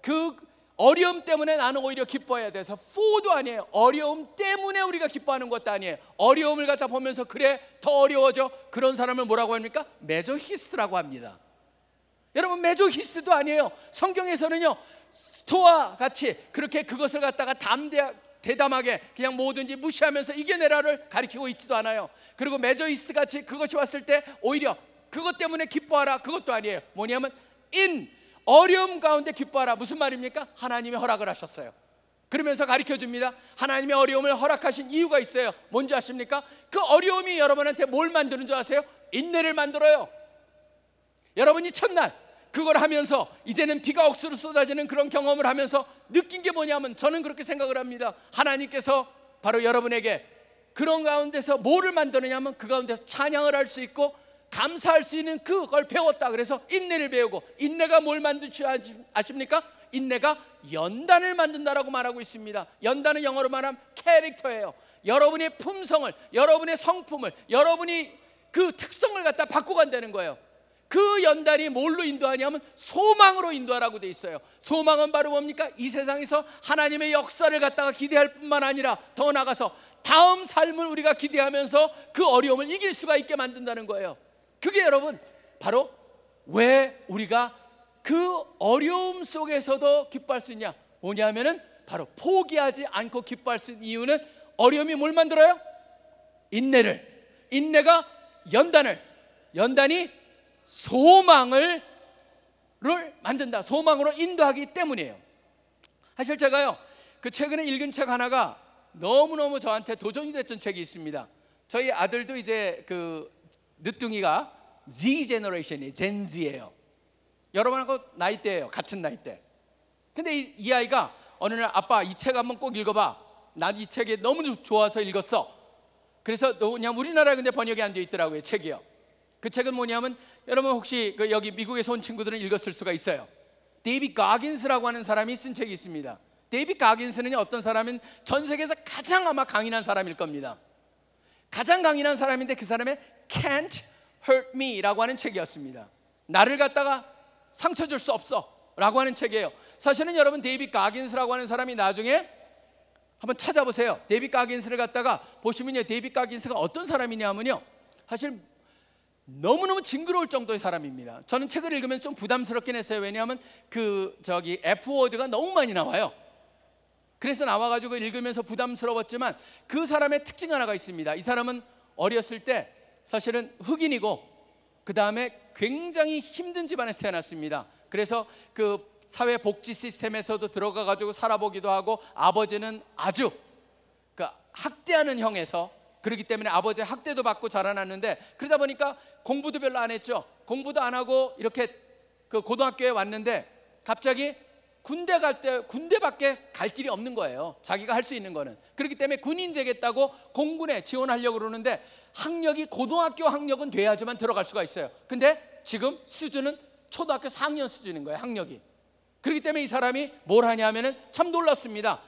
그 어려움 때문에 나는 오히려 기뻐해야 돼서 포도 아니에요. 어려움 때문에 우리가 기뻐하는 것도 아니에요. 어려움을 갖다 보면서 그래 더 어려워져. 그런 사람을 뭐라고 합니까? 메조히스트라고 합니다. 여러분 메조히스트도 아니에요. 성경에서는요 스토아 같이 그렇게 그것을 갖다가 담대 대담하게 그냥 뭐든지 무시하면서 이겨내라를 가리키고 있지도 않아요. 그리고 메조히스트 같이 그것이 왔을 때 오히려 그것 때문에 기뻐하라 그것도 아니에요. 뭐냐면 인 어려움 가운데 기뻐하라. 무슨 말입니까? 하나님이 허락을 하셨어요. 그러면서 가르쳐 줍니다. 하나님의 어려움을 허락하신 이유가 있어요. 뭔지 아십니까? 그 어려움이 여러분한테 뭘 만드는 줄 아세요? 인내를 만들어요. 여러분이 첫날 그걸 하면서 이제는 비가 억수로 쏟아지는 그런 경험을 하면서 느낀 게 뭐냐면 저는 그렇게 생각을 합니다. 하나님께서 바로 여러분에게 그런 가운데서 뭐를 만드느냐면 하그 가운데서 찬양을 할 수 있고 감사할 수 있는 그걸 배웠다. 그래서 인내를 배우고 인내가 뭘 만드지 아십니까? 인내가 연단을 만든다라고 말하고 있습니다. 연단은 영어로 말하면 캐릭터예요. 여러분의 품성을, 여러분의 성품을, 여러분이 그 특성을 갖다 바꾸간다는 거예요. 그 연단이 뭘로 인도하냐면 소망으로 인도하라고 돼 있어요. 소망은 바로 뭡니까? 이 세상에서 하나님의 역사를 갖다가 기대할 뿐만 아니라 더 나가서 아 다음 삶을 우리가 기대하면서 그 어려움을 이길 수가 있게 만든다는 거예요. 그게 여러분 바로 왜 우리가 그 어려움 속에서도 기뻐할 수 있냐? 뭐냐면은 바로 포기하지 않고 기뻐할 수 있는 이유는 어려움이 뭘 만들어요? 인내를. 인내가 연단을. 연단이 소망을 를 만든다. 소망으로 인도하기 때문이에요. 사실 제가요. 그 최근에 읽은 책 하나가 너무너무 저한테 도전이 됐던 책이 있습니다. 저희 아들도 이제 그 늦둥이가 Z 제너레이션이 젠Z예요. 여러분하고 나이대예요. 같은 나이대. 근데 이, 이, 아이가 어느 날 아빠 이 책 한번 꼭 읽어봐. 난 이 책이 너무 좋아서 읽었어. 그래서 뭐냐 우리나라에 근데 번역이 안 돼 있더라고요 책이요. 그 책은 뭐냐면 여러분 혹시 그 여기 미국에서 온 친구들은 읽었을 수가 있어요. 데이비 가긴스라고 하는 사람이 쓴 책이 있습니다. 데이비 가긴스는 어떤 사람은 전 세계에서 가장 아마 강인한 사람일 겁니다. 가장 강인한 사람인데 그 사람의 Can't Hurt Me라고 하는 책이었습니다. 나를 갖다가 상처 줄 수 없어라고 하는 책이에요. 사실은 여러분 데이빗 가긴스라고 하는 사람이 나중에 한번 찾아보세요. 데이빗 가긴스를 갖다가 보시면요, 데이빗 가긴스가 어떤 사람이냐면요, 사실 너무너무 징그러울 정도의 사람입니다. 저는 책을 읽으면 좀 부담스럽긴 했어요. 왜냐하면 그 저기 F 워드가 너무 많이 나와요. 그래서 나와가지고 읽으면서 부담스러웠지만 그 사람의 특징 하나가 있습니다. 이 사람은 어렸을 때 사실은 흑인이고 그 다음에 굉장히 힘든 집안에서 태어났습니다. 그래서 그 사회 복지 시스템에서도 들어가 가지고 살아보기도 하고 아버지는 아주 그 학대하는 형에서 그렇기 때문에 아버지 학대도 받고 자라났는데 그러다 보니까 공부도 별로 안 했죠. 공부도 안 하고 이렇게 그 고등학교에 왔는데 갑자기 군대 갈 때 군대밖에 갈 길이 없는 거예요. 자기가 할 수 있는 거는. 그렇기 때문에 군인 되겠다고 공군에 지원하려고 그러는데 학력이 고등학교 학력은 돼야지만 들어갈 수가 있어요. 근데 지금 수준은 초등학교 4학년 수준인 거예요. 학력이. 그렇기 때문에 이 사람이 뭘 하냐면은 참 놀랐습니다.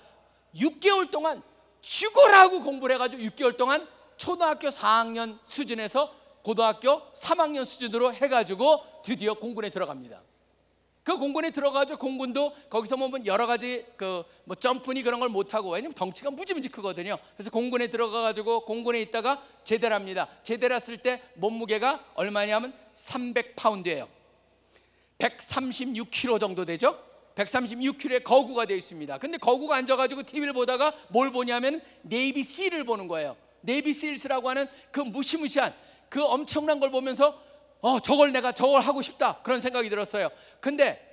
6개월 동안 죽어라고 공부를 해가지고 6개월 동안 초등학교 4학년 수준에서 고등학교 3학년 수준으로 해가지고 드디어 공군에 들어갑니다. 그 공군에 들어가죠. 공군도 거기서 보면 뭐, 뭐 여러 가지 그 뭐 점프니 그런 걸 못하고 왜냐면 덩치가 무지무지 크거든요. 그래서 공군에 들어가가지고 공군에 있다가 제대를 합니다. 제대를 했을 때 몸무게가 얼마냐면 300파운드예요. 136kg 정도 되죠. 136kg의 거구가 되어 있습니다. 근데 거구가 앉아가지고 TV를 보다가 뭘 보냐면 네이비 씨를 보는 거예요. 네이비 씨일스라고 하는 그 무시무시한 그 엄청난 걸 보면서 어, 저걸 내가 저걸 하고 싶다. 그런 생각이 들었어요. 근데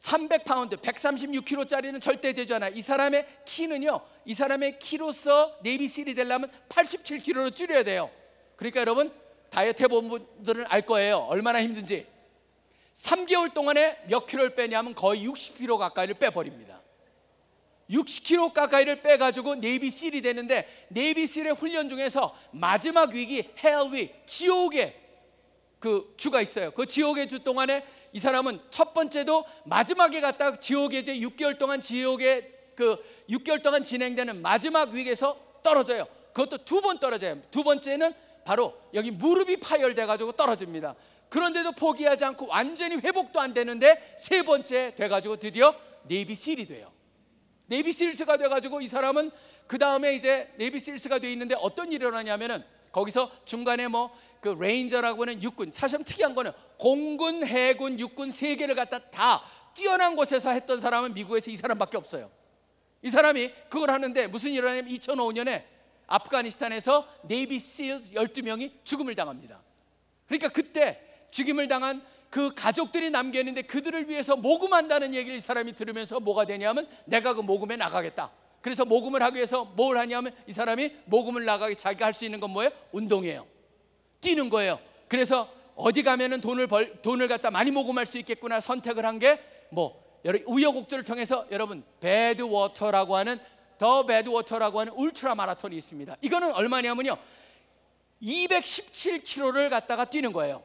300파운드, 136kg짜리는 절대 되지 않아. 이 사람의 키는요, 이 사람의 키로서 네비실이 되려면 87kg로 줄여야 돼요. 그러니까 여러분, 다이어트 해본 분들은 알 거예요. 얼마나 힘든지. 3개월 동안에 몇 킬로를 빼냐면 거의 60kg 가까이를 빼버립니다. 60kg 가까이를 빼가지고 네비실이 되는데 네비실의 훈련 중에서 마지막 위기, 헬 위, 지옥의 그 주가 있어요. 그 지옥의 주 동안에 이 사람은 첫 번째도 마지막에 갔다 지옥의 제 6개월 동안 지옥의 그 6개월 동안 진행되는 마지막 위기에서 떨어져요. 그것도 두 번 떨어져요. 두 번째는 바로 여기 무릎이 파열돼 가지고 떨어집니다. 그런데도 포기하지 않고 완전히 회복도 안 되는데 세 번째 돼 가지고 드디어 네비실이 돼요. 네비실스가 돼 가지고 이 사람은 그다음에 이제 네비실스가 돼 있는데 어떤 일이 일어나냐면은 거기서 중간에 뭐그 레인저라고 하는 육군 사실 특이한 거는 공군, 해군, 육군 세 개를 갖다 다 뛰어난 곳에서 했던 사람은 미국에서 이 사람밖에 없어요. 이 사람이 그걸 하는데 무슨 일을하냐면 2005년에 아프가니스탄에서 네이비 실 12명이 죽음을 당합니다. 그러니까 그때 죽임을 당한 그 가족들이 남겨 있는데 그들을 위해서 모금한다는 얘기를 이 사람이 들으면서 뭐가 되냐면 내가 그 모금에 나가겠다. 그래서 모금을 하기 위해서 뭘 하냐면 이 사람이 모금을 나가기 자기가 할 수 있는 건 뭐예요? 운동이에요. 뛰는 거예요. 그래서 어디 가면은 돈을 벌, 돈을 갖다 많이 모금할 수 있겠구나 선택을 한 게뭐 여러 우여곡절을 통해서 여러분 배드 워터라고 하는 더 배드 워터라고 하는 울트라 마라톤이 있습니다. 이거는 얼마냐면요. 217km를 갖다가 뛰는 거예요.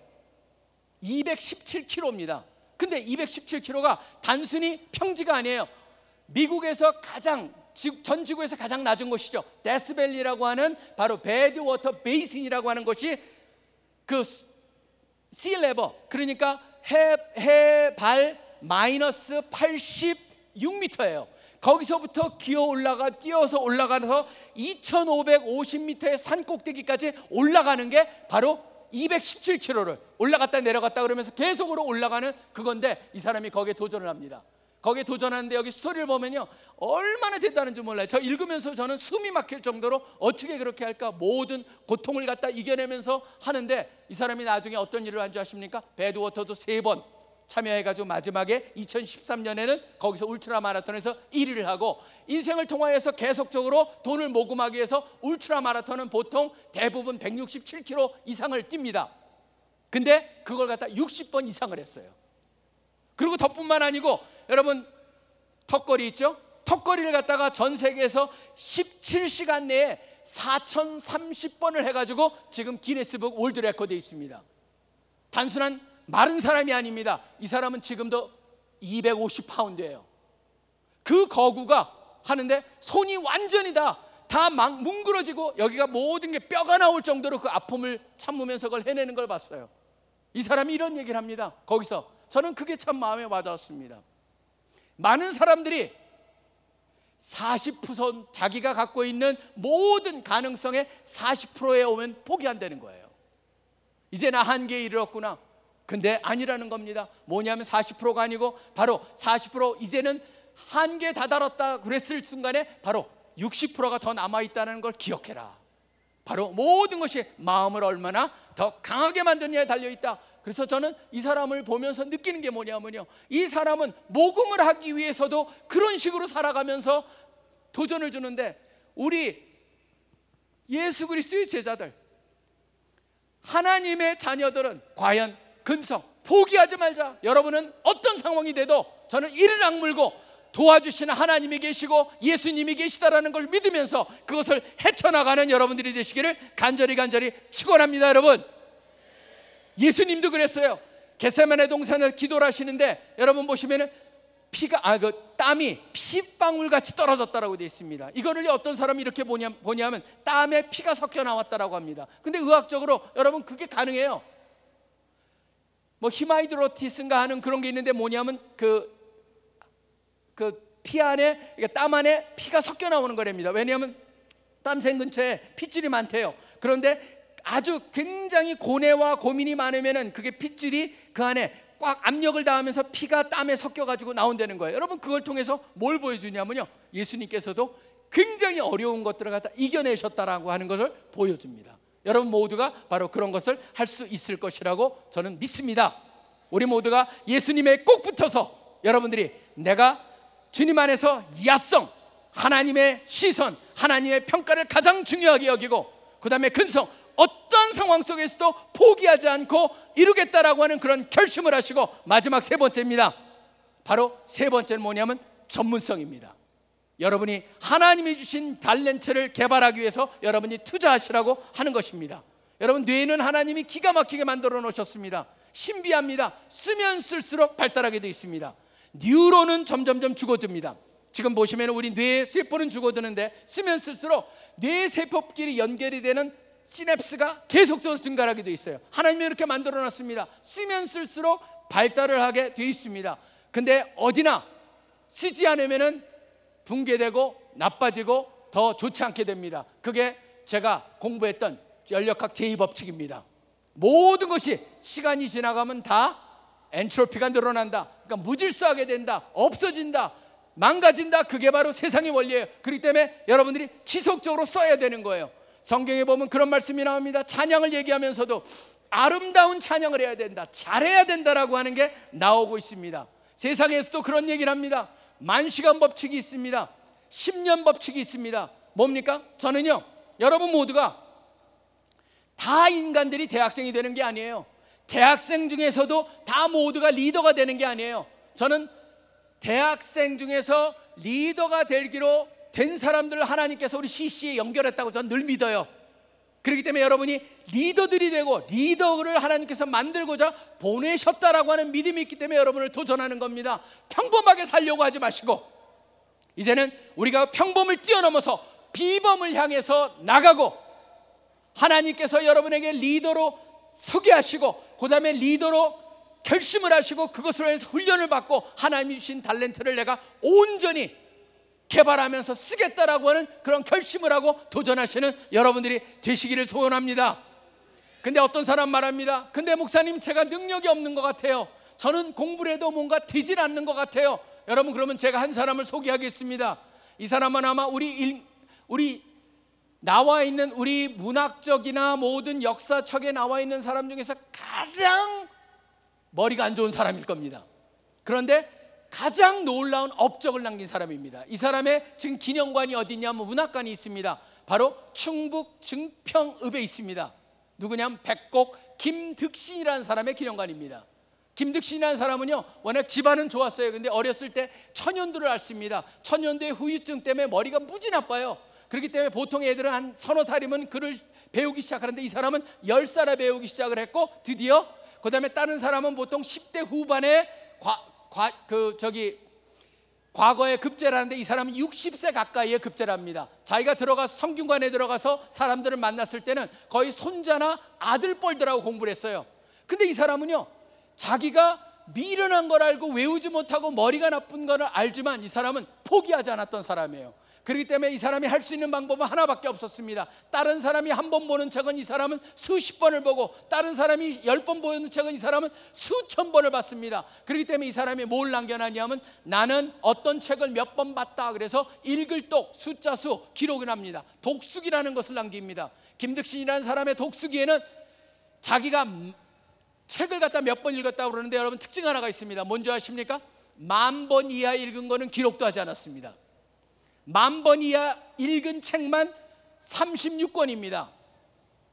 217km입니다. 근데 217km가 단순히 평지가 아니에요. 미국에서 가장 전 지구에서 가장 낮은 곳이죠. 데스밸리라고 하는 바로 배드워터 베이슨이라고 하는 것이 그 C레버 그러니까 해, 발 마이너스 86m예요. 거기서부터 기어 올라가 뛰어서 올라가서 2,550m의 산 꼭대기까지 올라가는 게 바로 217km를 올라갔다 내려갔다 그러면서 계속으로 올라가는 그건데 이 사람이 거기에 도전을 합니다. 거기에 도전하는데 여기 스토리를 보면요 얼마나 대단한지 몰라요 저 읽으면서 저는 숨이 막힐 정도로 어떻게 그렇게 할까 모든 고통을 갖다 이겨내면서 하는데 이 사람이 나중에 어떤 일을 한 줄 아십니까? 배드워터도 세 번 참여해가지고 마지막에 2013년에는 거기서 울트라 마라톤에서 1위를 하고 인생을 통하여서 계속적으로 돈을 모금하기 위해서 울트라 마라톤은 보통 대부분 167km 이상을 뜁니다 근데 그걸 갖다 60번 이상을 했어요 그리고 더뿐만 아니고 여러분 턱걸이 있죠? 턱걸이를 갖다가 전 세계에서 17시간 내에 4,030번을 해가지고 지금 기네스북 올드 레코드에 있습니다. 단순한 마른 사람이 아닙니다. 이 사람은 지금도 250파운드예요. 그 거구가 하는데 손이 완전히 다다 막 뭉그러지고 여기가 모든 게 뼈가 나올 정도로 그 아픔을 참으면서 그걸 해내는 걸 봤어요. 이 사람이 이런 얘기를 합니다. 거기서 저는 그게 참 마음에 와닿았습니다. 많은 사람들이 40% 자기가 갖고 있는 모든 가능성의 40%에 오면 포기한다는 거예요. 이제 나 한계에 이르렀구나. 근데 아니라는 겁니다. 뭐냐면 40%가 아니고 바로 40% 이제는 한계에 다다랐다 그랬을 순간에 바로 60%가 더 남아 있다는 걸 기억해라. 바로 모든 것이 마음을 얼마나 더 강하게 만드느냐에 달려 있다. 그래서 저는 이 사람을 보면서 느끼는 게 뭐냐면요. 이 사람은 모금을 하기 위해서도 그런 식으로 살아가면서 도전을 주는데 우리 예수 그리스도의 제자들 하나님의 자녀들은 과연 근성 포기하지 말자. 여러분은 어떤 상황이 돼도 저는 이를 악물고 도와주시는 하나님이 계시고 예수님이 계시다라는 걸 믿으면서 그것을 헤쳐나가는 여러분들이 되시기를 간절히 간절히 축원합니다, 여러분. 예수님도 그랬어요. 겟세마네 동산에서 기도 하시는데 여러분 보시면은 피가 아 그 땀이 피방울 같이 떨어졌다라고 되어 있습니다. 이거를 어떤 사람이 이렇게 보냐 보냐면 땀에 피가 섞여 나왔다라고 합니다. 근데 의학적으로 여러분 그게 가능해요. 뭐 히마이드로티스인가 하는 그런 게 있는데 뭐냐면 그 그 피 안에 그러니까 땀 안에 피가 섞여 나오는 거랍니다. 왜냐하면 땀샘 근처에 핏줄이 많대요. 그런데 아주 굉장히 고뇌와 고민이 많으면은 그게 핏줄이 그 안에 꽉 압력을 다하면서 피가 땀에 섞여 가지고 나온다는 거예요. 여러분 그걸 통해서 뭘 보여주냐면요. 예수님께서도 굉장히 어려운 것들을 갖다 이겨내셨다라고 하는 것을 보여줍니다. 여러분 모두가 바로 그런 것을 할 수 있을 것이라고 저는 믿습니다. 우리 모두가 예수님의 꼭 붙어서 여러분들이 내가 주님 안에서 야성 하나님의 시선, 하나님의 평가를 가장 중요하게 여기고 그다음에 근성 어떤 상황 속에서도 포기하지 않고 이루겠다라고 하는 그런 결심을 하시고 마지막 세 번째입니다. 바로 세 번째는 뭐냐면 전문성입니다. 여러분이 하나님이 주신 달렌트를 개발하기 위해서 여러분이 투자하시라고 하는 것입니다. 여러분 뇌는 하나님이 기가 막히게 만들어 놓으셨습니다. 신비합니다. 쓰면 쓸수록 발달하게 되어 있습니다. 뉴로는 점점점 죽어듭니다 지금 보시면 우리 뇌의 세포는 죽어드는데 쓰면 쓸수록 뇌 세포끼리 연결이 되는 시냅스가 계속적으로 증가하게 돼 있어요. 하나님이 이렇게 만들어 놨습니다. 쓰면 쓸수록 발달을 하게 돼 있습니다. 근데 어디나 쓰지 않으면 붕괴되고 나빠지고 더 좋지 않게 됩니다. 그게 제가 공부했던 전력학 제2 법칙입니다. 모든 것이 시간이 지나가면 다 엔트로피가 늘어난다. 그러니까 무질서하게 된다. 없어진다. 망가진다. 그게 바로 세상의 원리예요. 그렇기 때문에 여러분들이 지속적으로 써야 되는 거예요. 성경에 보면 그런 말씀이 나옵니다. 찬양을 얘기하면서도 아름다운 찬양을 해야 된다. 잘해야 된다라고 하는 게 나오고 있습니다. 세상에서도 그런 얘기를 합니다. 만시간 법칙이 있습니다. 10년 법칙이 있습니다. 뭡니까? 저는요, 여러분 모두가 다 인간들이 대학생이 되는 게 아니에요. 대학생 중에서도 다 모두가 리더가 되는 게 아니에요. 저는 대학생 중에서 리더가 되기로 된 사람들을 하나님께서 우리 CC에 연결했다고 저는 늘 믿어요. 그렇기 때문에 여러분이 리더들이 되고 리더를 하나님께서 만들고자 보내셨다라고 하는 믿음이 있기 때문에 여러분을 도전하는 겁니다. 평범하게 살려고 하지 마시고 이제는 우리가 평범을 뛰어넘어서 비범을 향해서 나가고 하나님께서 여러분에게 리더로 서게 하시고 그다음에 리더로 결심을 하시고 그것으로 해서 훈련을 받고 하나님이 주신 달란트를 내가 온전히 개발하면서 쓰겠다라고 하는 그런 결심을 하고 도전하시는 여러분들이 되시기를 소원합니다. 근데 어떤 사람 말합니다. 근데 목사님 제가 능력이 없는 것 같아요. 저는 공부를 해도 뭔가 되질 않는 것 같아요. 여러분 그러면 제가 한 사람을 소개하겠습니다. 이 사람은 아마 우리 일, 우리 나와 있는 우리 문학적이나 모든 역사책에 나와 있는 사람 중에서 가장 머리가 안 좋은 사람일 겁니다. 그런데 가장 놀라운 업적을 남긴 사람입니다. 이 사람의 지금 기념관이 어디냐면 뭐 문학관이 있습니다. 바로 충북 증평읍에 있습니다. 누구냐면 백곡 김득신이라는 사람의 기념관입니다. 김득신이라는 사람은요 워낙 집안은 좋았어요 근데 어렸을 때 천연두를 앓습니다 천연두의 후유증 때문에 머리가 무지 나빠요 그렇기 때문에 보통 애들은 한 서너 살이면 글을 배우기 시작하는데 이 사람은 열살에 배우기 시작을 했고 드디어 그 다음에 다른 사람은 보통 10대 후반에 과, 과, 그 저기 과거에 급제라는데 이 사람은 60세 가까이에 급제랍니다. 자기가 들어가 서 성균관에 들어가서 사람들을 만났을 때는 거의 손자나 아들 뻘들하고 공부를 했어요. 근데 이 사람은요. 자기가 미련한 걸 알고 외우지 못하고 머리가 나쁜 걸 알지만 이 사람은 포기하지 않았던 사람이에요. 그렇기 때문에 이 사람이 할 수 있는 방법은 하나밖에 없었습니다. 다른 사람이 한 번 보는 책은 이 사람은 수십 번을 보고 다른 사람이 열 번 보는 책은 이 사람은 수천 번을 봤습니다. 그렇기 때문에 이 사람이 뭘 남겨놨냐면 나는 어떤 책을 몇 번 봤다. 그래서 읽을 독 숫자 수, 기록을 합니다. 독수기라는 것을 남깁니다. 김득신이라는 사람의 독수기에는 자기가 책을 갖다 몇 번 읽었다고 그러는데 여러분 특징 하나가 있습니다. 뭔지 아십니까? 만 번 이하 읽은 거는 기록도 하지 않았습니다. 만번이야 읽은 책만 36권입니다.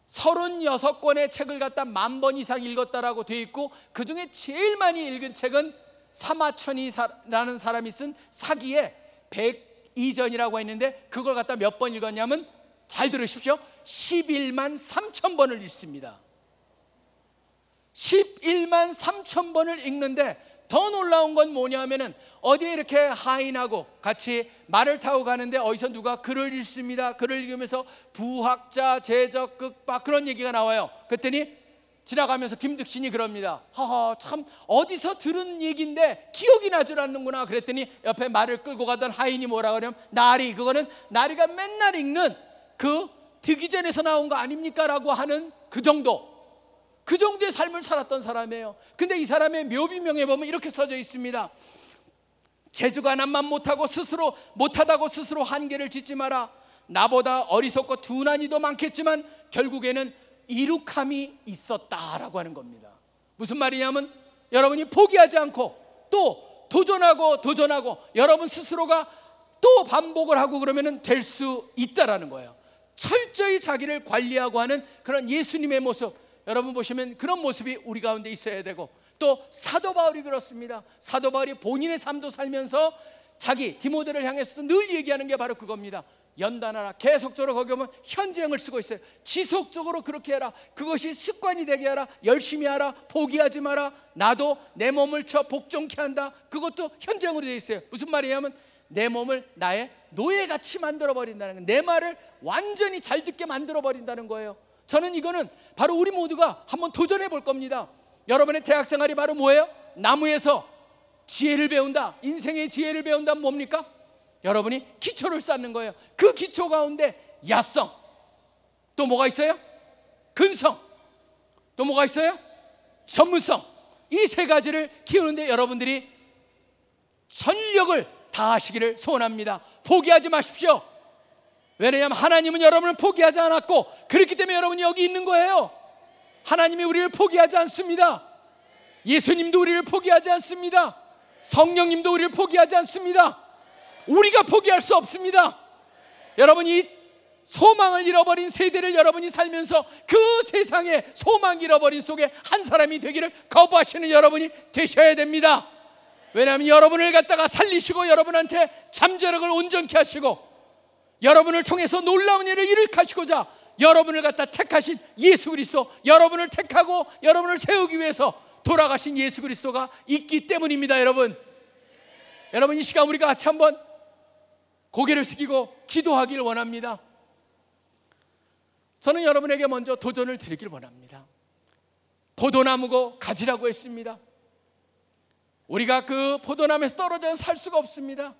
36권의 책을 갖다 만 번 이상 읽었다라고 되어 있고 그 중에 제일 많이 읽은 책은 사마천이라는 사람이 쓴 사기의 백이전이라고 했는데 그걸 갖다 몇 번 읽었냐면 잘 들으십시오. 11만 3천 번을 읽습니다. 11만 3천 번을 읽는데 더 놀라운 건뭐냐면 어디에 이렇게 하인하고 같이 말을 타고 가는데 어디서 누가 글을 읽습니다. 글을 읽으면서 부학자, 제적, 극박 그런 얘기가 나와요. 그랬더니 지나가면서 김득신이 그럽니다. 허허, 참 어디서 들은 얘기인데 기억이 나질 않는구나. 그랬더니 옆에 말을 끌고 가던 하인이 뭐라 그러냐면 나리 그거는 나리가 맨날 읽는 그 득이전에서 나온 거 아닙니까라고 하는 그 정도. 그 정도의 삶을 살았던 사람이에요. 근데 이 사람의 묘비명에 보면 이렇게 써져 있습니다. 재주가 난만 못하고 스스로 못하다고 스스로 한계를 짓지 마라. 나보다 어리석고 둔한 이도 많겠지만 결국에는 이룩함이 있었다라고 하는 겁니다. 무슨 말이냐면 여러분이 포기하지 않고 또 도전하고 도전하고 여러분 스스로가 또 반복을 하고 그러면될 수 있다라는 거예요. 철저히 자기를 관리하고 하는 그런 예수님의 모습 여러분 보시면 그런 모습이 우리 가운데 있어야 되고 또 사도 바울이 그렇습니다. 사도 바울이 본인의 삶도 살면서 자기 디모데를 향해서도 늘 얘기하는 게 바로 그겁니다. 연단하라. 계속적으로 거기 오면 현지형을 쓰고 있어요. 지속적으로 그렇게 해라. 그것이 습관이 되게 하라. 열심히 하라. 포기하지 마라. 나도 내 몸을 쳐 복종케 한다. 그것도 현지형으로 되어 있어요. 무슨 말이냐면 내 몸을 나의 노예같이 만들어 버린다는 거예요. 내 말을 완전히 잘 듣게 만들어 버린다는 거예요. 저는 이거는 바로 우리 모두가 한번 도전해 볼 겁니다. 여러분의 대학 생활이 바로 뭐예요? 나무에서 지혜를 배운다. 인생의 지혜를 배운다 뭡니까? 여러분이 기초를 쌓는 거예요. 그 기초 가운데 야성. 또 뭐가 있어요? 근성. 또 뭐가 있어요? 전문성. 이 세 가지를 키우는데 여러분들이 전력을 다하시기를 소원합니다. 포기하지 마십시오. 왜냐하면 하나님은 여러분을 포기하지 않았고 그렇기 때문에 여러분이 여기 있는 거예요. 하나님이 우리를 포기하지 않습니다. 예수님도 우리를 포기하지 않습니다. 성령님도 우리를 포기하지 않습니다. 우리가 포기할 수 없습니다. 여러분 이 소망을 잃어버린 세대를 여러분이 살면서 그 세상에 소망 잃어버린 속에 한 사람이 되기를 거부하시는 여러분이 되셔야 됩니다. 왜냐하면 여러분을 갖다가 살리시고 여러분한테 잠재력을 온전케 하시고 여러분을 통해서 놀라운 일을 일으키시고자 여러분을 갖다 택하신 예수 그리스도, 여러분을 택하고 여러분을 세우기 위해서 돌아가신 예수 그리스도가 있기 때문입니다, 여러분. 여러분 이 시간 우리가 같이 한번 고개를 숙이고 기도하길 원합니다. 저는 여러분에게 먼저 도전을 드리길 원합니다. 포도나무고 가지라고 했습니다. 우리가 그 포도나무에서 떨어져서 살 수가 없습니다.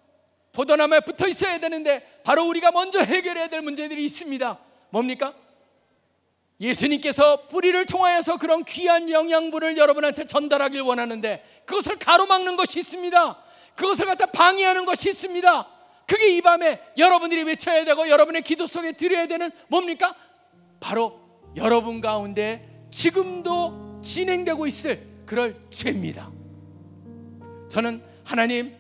포도나무에 붙어 있어야 되는데 바로 우리가 먼저 해결해야 될 문제들이 있습니다. 뭡니까? 예수님께서 뿌리를 통하여서 그런 귀한 영양분을 여러분한테 전달하길 원하는데 그것을 가로막는 것이 있습니다. 그것을 갖다 방해하는 것이 있습니다. 그게 이 밤에 여러분들이 외쳐야 되고 여러분의 기도 속에 드려야 되는 뭡니까? 바로 여러분 가운데 지금도 진행되고 있을 그럴 죄입니다. 저는 하나님,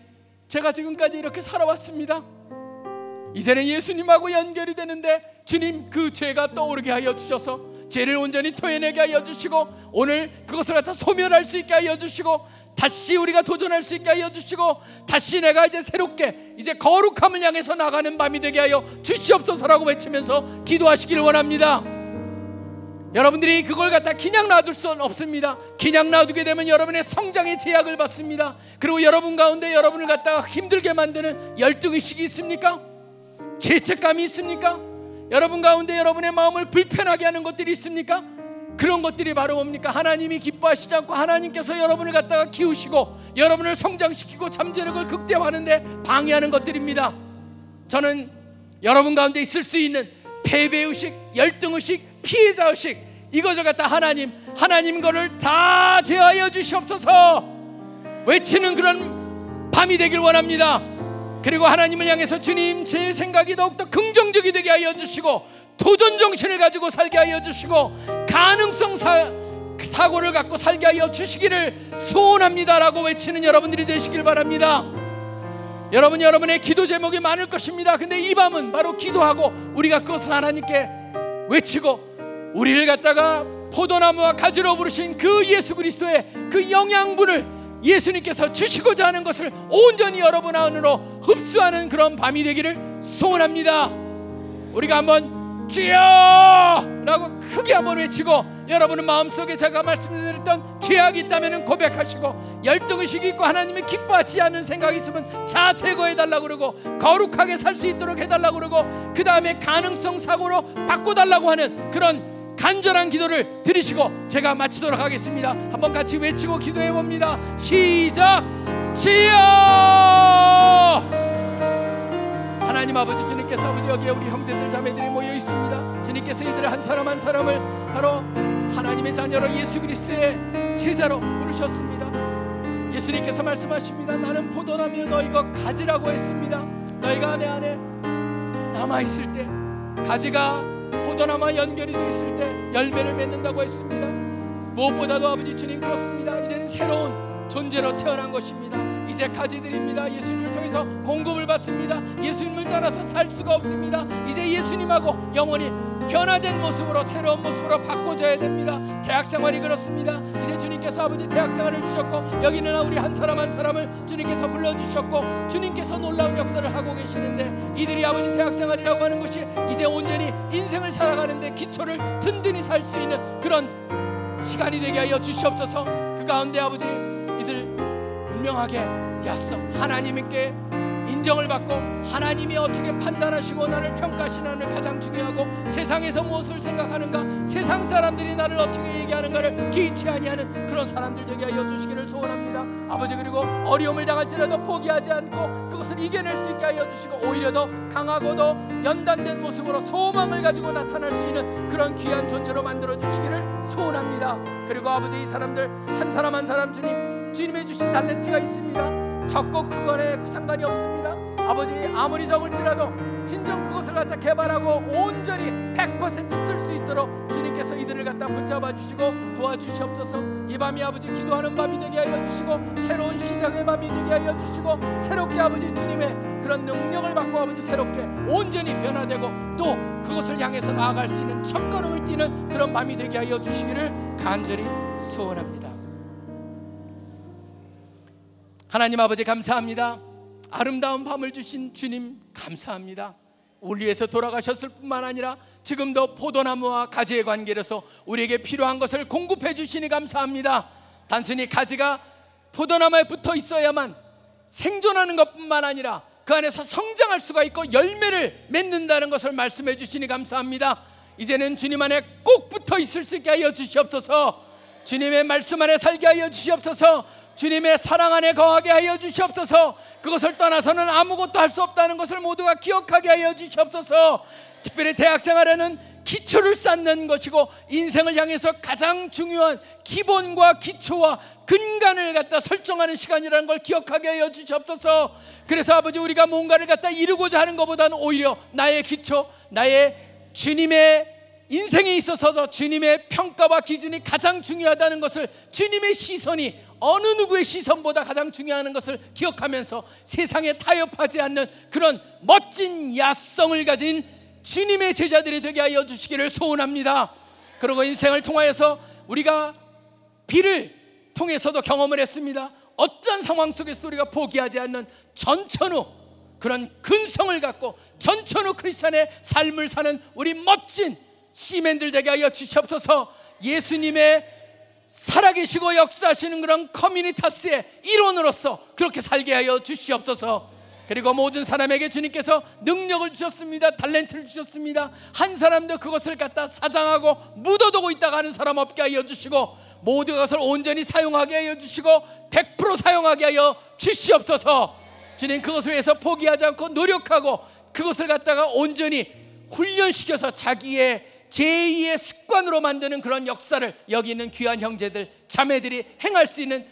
제가 지금까지 이렇게 살아왔습니다. 이제는 예수님하고 연결이 되는데 주님 그 죄가 떠오르게 하여 주셔서 죄를 온전히 토해내게 하여 주시고 오늘 그것을 갖다 소멸할 수 있게 하여 주시고 다시 우리가 도전할 수 있게 하여 주시고 다시 내가 이제 새롭게 이제 거룩함을 향해서 나가는 밤이 되게 하여 주시옵소서라고 외치면서 기도하시길 원합니다. 여러분들이 그걸 갖다 그냥 놔둘 수는 없습니다. 그냥 놔두게 되면 여러분의 성장에 제약을 받습니다. 그리고 여러분 가운데 여러분을 갖다가 힘들게 만드는 열등의식이 있습니까? 죄책감이 있습니까? 여러분 가운데 여러분의 마음을 불편하게 하는 것들이 있습니까? 그런 것들이 바로 뭡니까? 하나님이 기뻐하시지 않고 하나님께서 여러분을 갖다가 키우시고 여러분을 성장시키고 잠재력을 극대화하는데 방해하는 것들입니다. 저는 여러분 가운데 있을 수 있는 패배의식, 열등의식, 피해자의식 이거 저거 다 하나님, 하나님 거를 다 제하여 주시옵소서 외치는 그런 밤이 되길 원합니다. 그리고 하나님을 향해서 주님 제 생각이 더욱더 긍정적이 되게 하여 주시고 도전 정신을 가지고 살게 하여 주시고 가능성 사, 사고를 갖고 살게 하여 주시기를 소원합니다라고 외치는 여러분들이 되시길 바랍니다. 여러분 여러분의 기도 제목이 많을 것입니다. 근데 이 밤은 바로 기도하고 우리가 그것을 하나님께 외치고 우리를 갖다가 포도나무와 가지로 부르신 그 예수 그리스도의 그 영양분을 예수님께서 주시고자 하는 것을 온전히 여러분 안으로 흡수하는 그런 밤이 되기를 소원합니다. 우리가 한번 주여! 라고 크게 한번 외치고 여러분은 마음속에 제가 말씀드렸던 죄악이 있다면 고백하시고 열등의식이 있고 하나님이 기뻐하지 않는 생각이 있으면 자 제거해달라고 그러고 거룩하게 살 수 있도록 해달라고 그러고 그 다음에 가능성 사고로 바꿔달라고 하는 그런 간절한 기도를 드리시고 제가 마치도록 하겠습니다. 한번 같이 외치고 기도해 봅니다. 시작. 지여 하나님 아버지 주님께서 아버지 여기에 우리 형제들 자매들이 모여 있습니다 주님께서 이들한 사람 한 사람을 바로 하나님의 자녀로 예수 그리스도의 제자로 부르셨습니다 예수님께서 말씀하십니다 나는 포도나무 너희가 가지라고 했습니다 너희가 내 안에 남아있을 때 가지가 포도나무와 연결이 되어 있을 때 열매를 맺는다고 했습니다. 무엇보다도 아버지 주님 그렇습니다. 이제는 새로운 존재로 태어난 것입니다. 이제 가지들입니다. 예수님을 통해서 공급을 받습니다. 예수님을 따라서 살 수가 없습니다. 이제 예수님하고 영원히 변화된 모습으로 새로운 모습으로 바꿔줘야 됩니다. 대학 생활이 그렇습니다. 이제 주님께서 아버지 대학 생활을 주셨고 여기는 우리 한 사람 한 사람을 주님께서 불러주셨고 주님께서 놀라운 역사를 하고 계시는데 이들이 아버지 대학 생활이라고 하는 것이 이제 온전히 인생을 살아가는데 기초를 든든히 살 수 있는 그런 시간이 되게 하여 주시옵소서. 그 가운데 아버지 이들 분명하게 야성 하나님께 인정을 받고 하나님이 어떻게 판단하시고 나를 평가하시나를 가장 중요하고 세상에서 무엇을 생각하는가 세상 사람들이 나를 어떻게 얘기하는가를 기치 아니하는 그런 사람들 되게 하여 주시기를 소원합니다 아버지 그리고 어려움을 당할지라도 포기하지 않고 그것을 이겨낼 수 있게 하여 주시고 오히려 더 강하고 더 연단된 모습으로 소망을 가지고 나타날 수 있는 그런 귀한 존재로 만들어 주시기를 소원합니다 그리고 아버지 이 사람들 한 사람 한 사람 주님 주님의 주신 달란트가 있습니다 적고 그거에 상관이 없습니다. 아버지 아무리 적을지라도 진정 그것을 갖다 개발하고 온전히 100%쓸 수 있도록 주님께서 이들을 갖다 붙잡아 주시고 도와주시옵소서. 이 밤이 아버지 기도하는 밤이 되게 하여 주시고 새로운 시작의 밤이 되게 하여 주시고 새롭게 아버지 주님의 그런 능력을 받고 아버지 새롭게 온전히 변화되고 또 그것을 향해서 나아갈 수 있는 첫걸음을 뛰는 그런 밤이 되게 하여 주시기를 간절히 소원합니다. 하나님 아버지 감사합니다. 아름다운 밤을 주신 주님 감사합니다. 우리 위서 돌아가셨을 뿐만 아니라 지금도 포도나무와 가지의 관계로서 우리에게 필요한 것을 공급해 주시니 감사합니다. 단순히 가지가 포도나무에 붙어 있어야만 생존하는 것뿐만 아니라 그 안에서 성장할 수가 있고 열매를 맺는다는 것을 말씀해 주시니 감사합니다. 이제는 주님 안에 꼭 붙어 있을 수 있게 하여 주시옵소서. 주님의 말씀 안에 살게 하여 주시옵소서. 주님의 사랑 안에 거하게 하여 주시옵소서 그것을 떠나서는 아무것도 할 수 없다는 것을 모두가 기억하게 하여 주시옵소서 특별히 대학생활에는 기초를 쌓는 것이고 인생을 향해서 가장 중요한 기본과 기초와 근간을 갖다 설정하는 시간이라는 걸 기억하게 하여 주시옵소서 그래서 아버지 우리가 뭔가를 갖다 이루고자 하는 것보다는 오히려 나의 기초 나의 주님의 인생에 있어서 주님의 평가와 기준이 가장 중요하다는 것을 주님의 시선이 어느 누구의 시선보다 가장 중요한 것을 기억하면서 세상에 타협하지 않는 그런 멋진 야성을 가진 주님의 제자들이 되게 하여 주시기를 소원합니다. 그리고 인생을 통하여서 우리가 비를 통해서도 경험을 했습니다. 어떤 상황 속에서 우리가 포기하지 않는 전천후 그런 근성을 갖고 전천후 크리스천의 삶을 사는 우리 멋진 시맨들 되게 하여 주시옵소서 예수님의 살아계시고 역사하시는 그런 커뮤니타스의 일원으로서 그렇게 살게 하여 주시옵소서. 그리고 모든 사람에게 주님께서 능력을 주셨습니다. 달렌트를 주셨습니다. 한 사람도 그것을 갖다 사장하고 묻어두고 있다가 하는 사람 없게 하여 주시고 모든 것을 온전히 사용하게 하여 주시고 100% 사용하게 하여 주시옵소서. 주님 그것을 위해서 포기하지 않고 노력하고 그것을 갖다가 온전히 훈련시켜서 자기의 제2의 습관으로 만드는 그런 역사를 여기 있는 귀한 형제들, 자매들이 행할 수 있는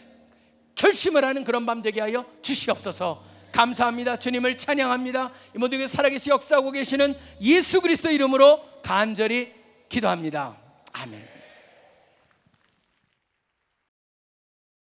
결심을 하는 그런 밤 되게 하여 주시옵소서. 감사합니다. 주님을 찬양합니다. 이 모든 게 살아계시 역사하고 계시는 예수 그리스도 이름으로 간절히 기도합니다. 아멘.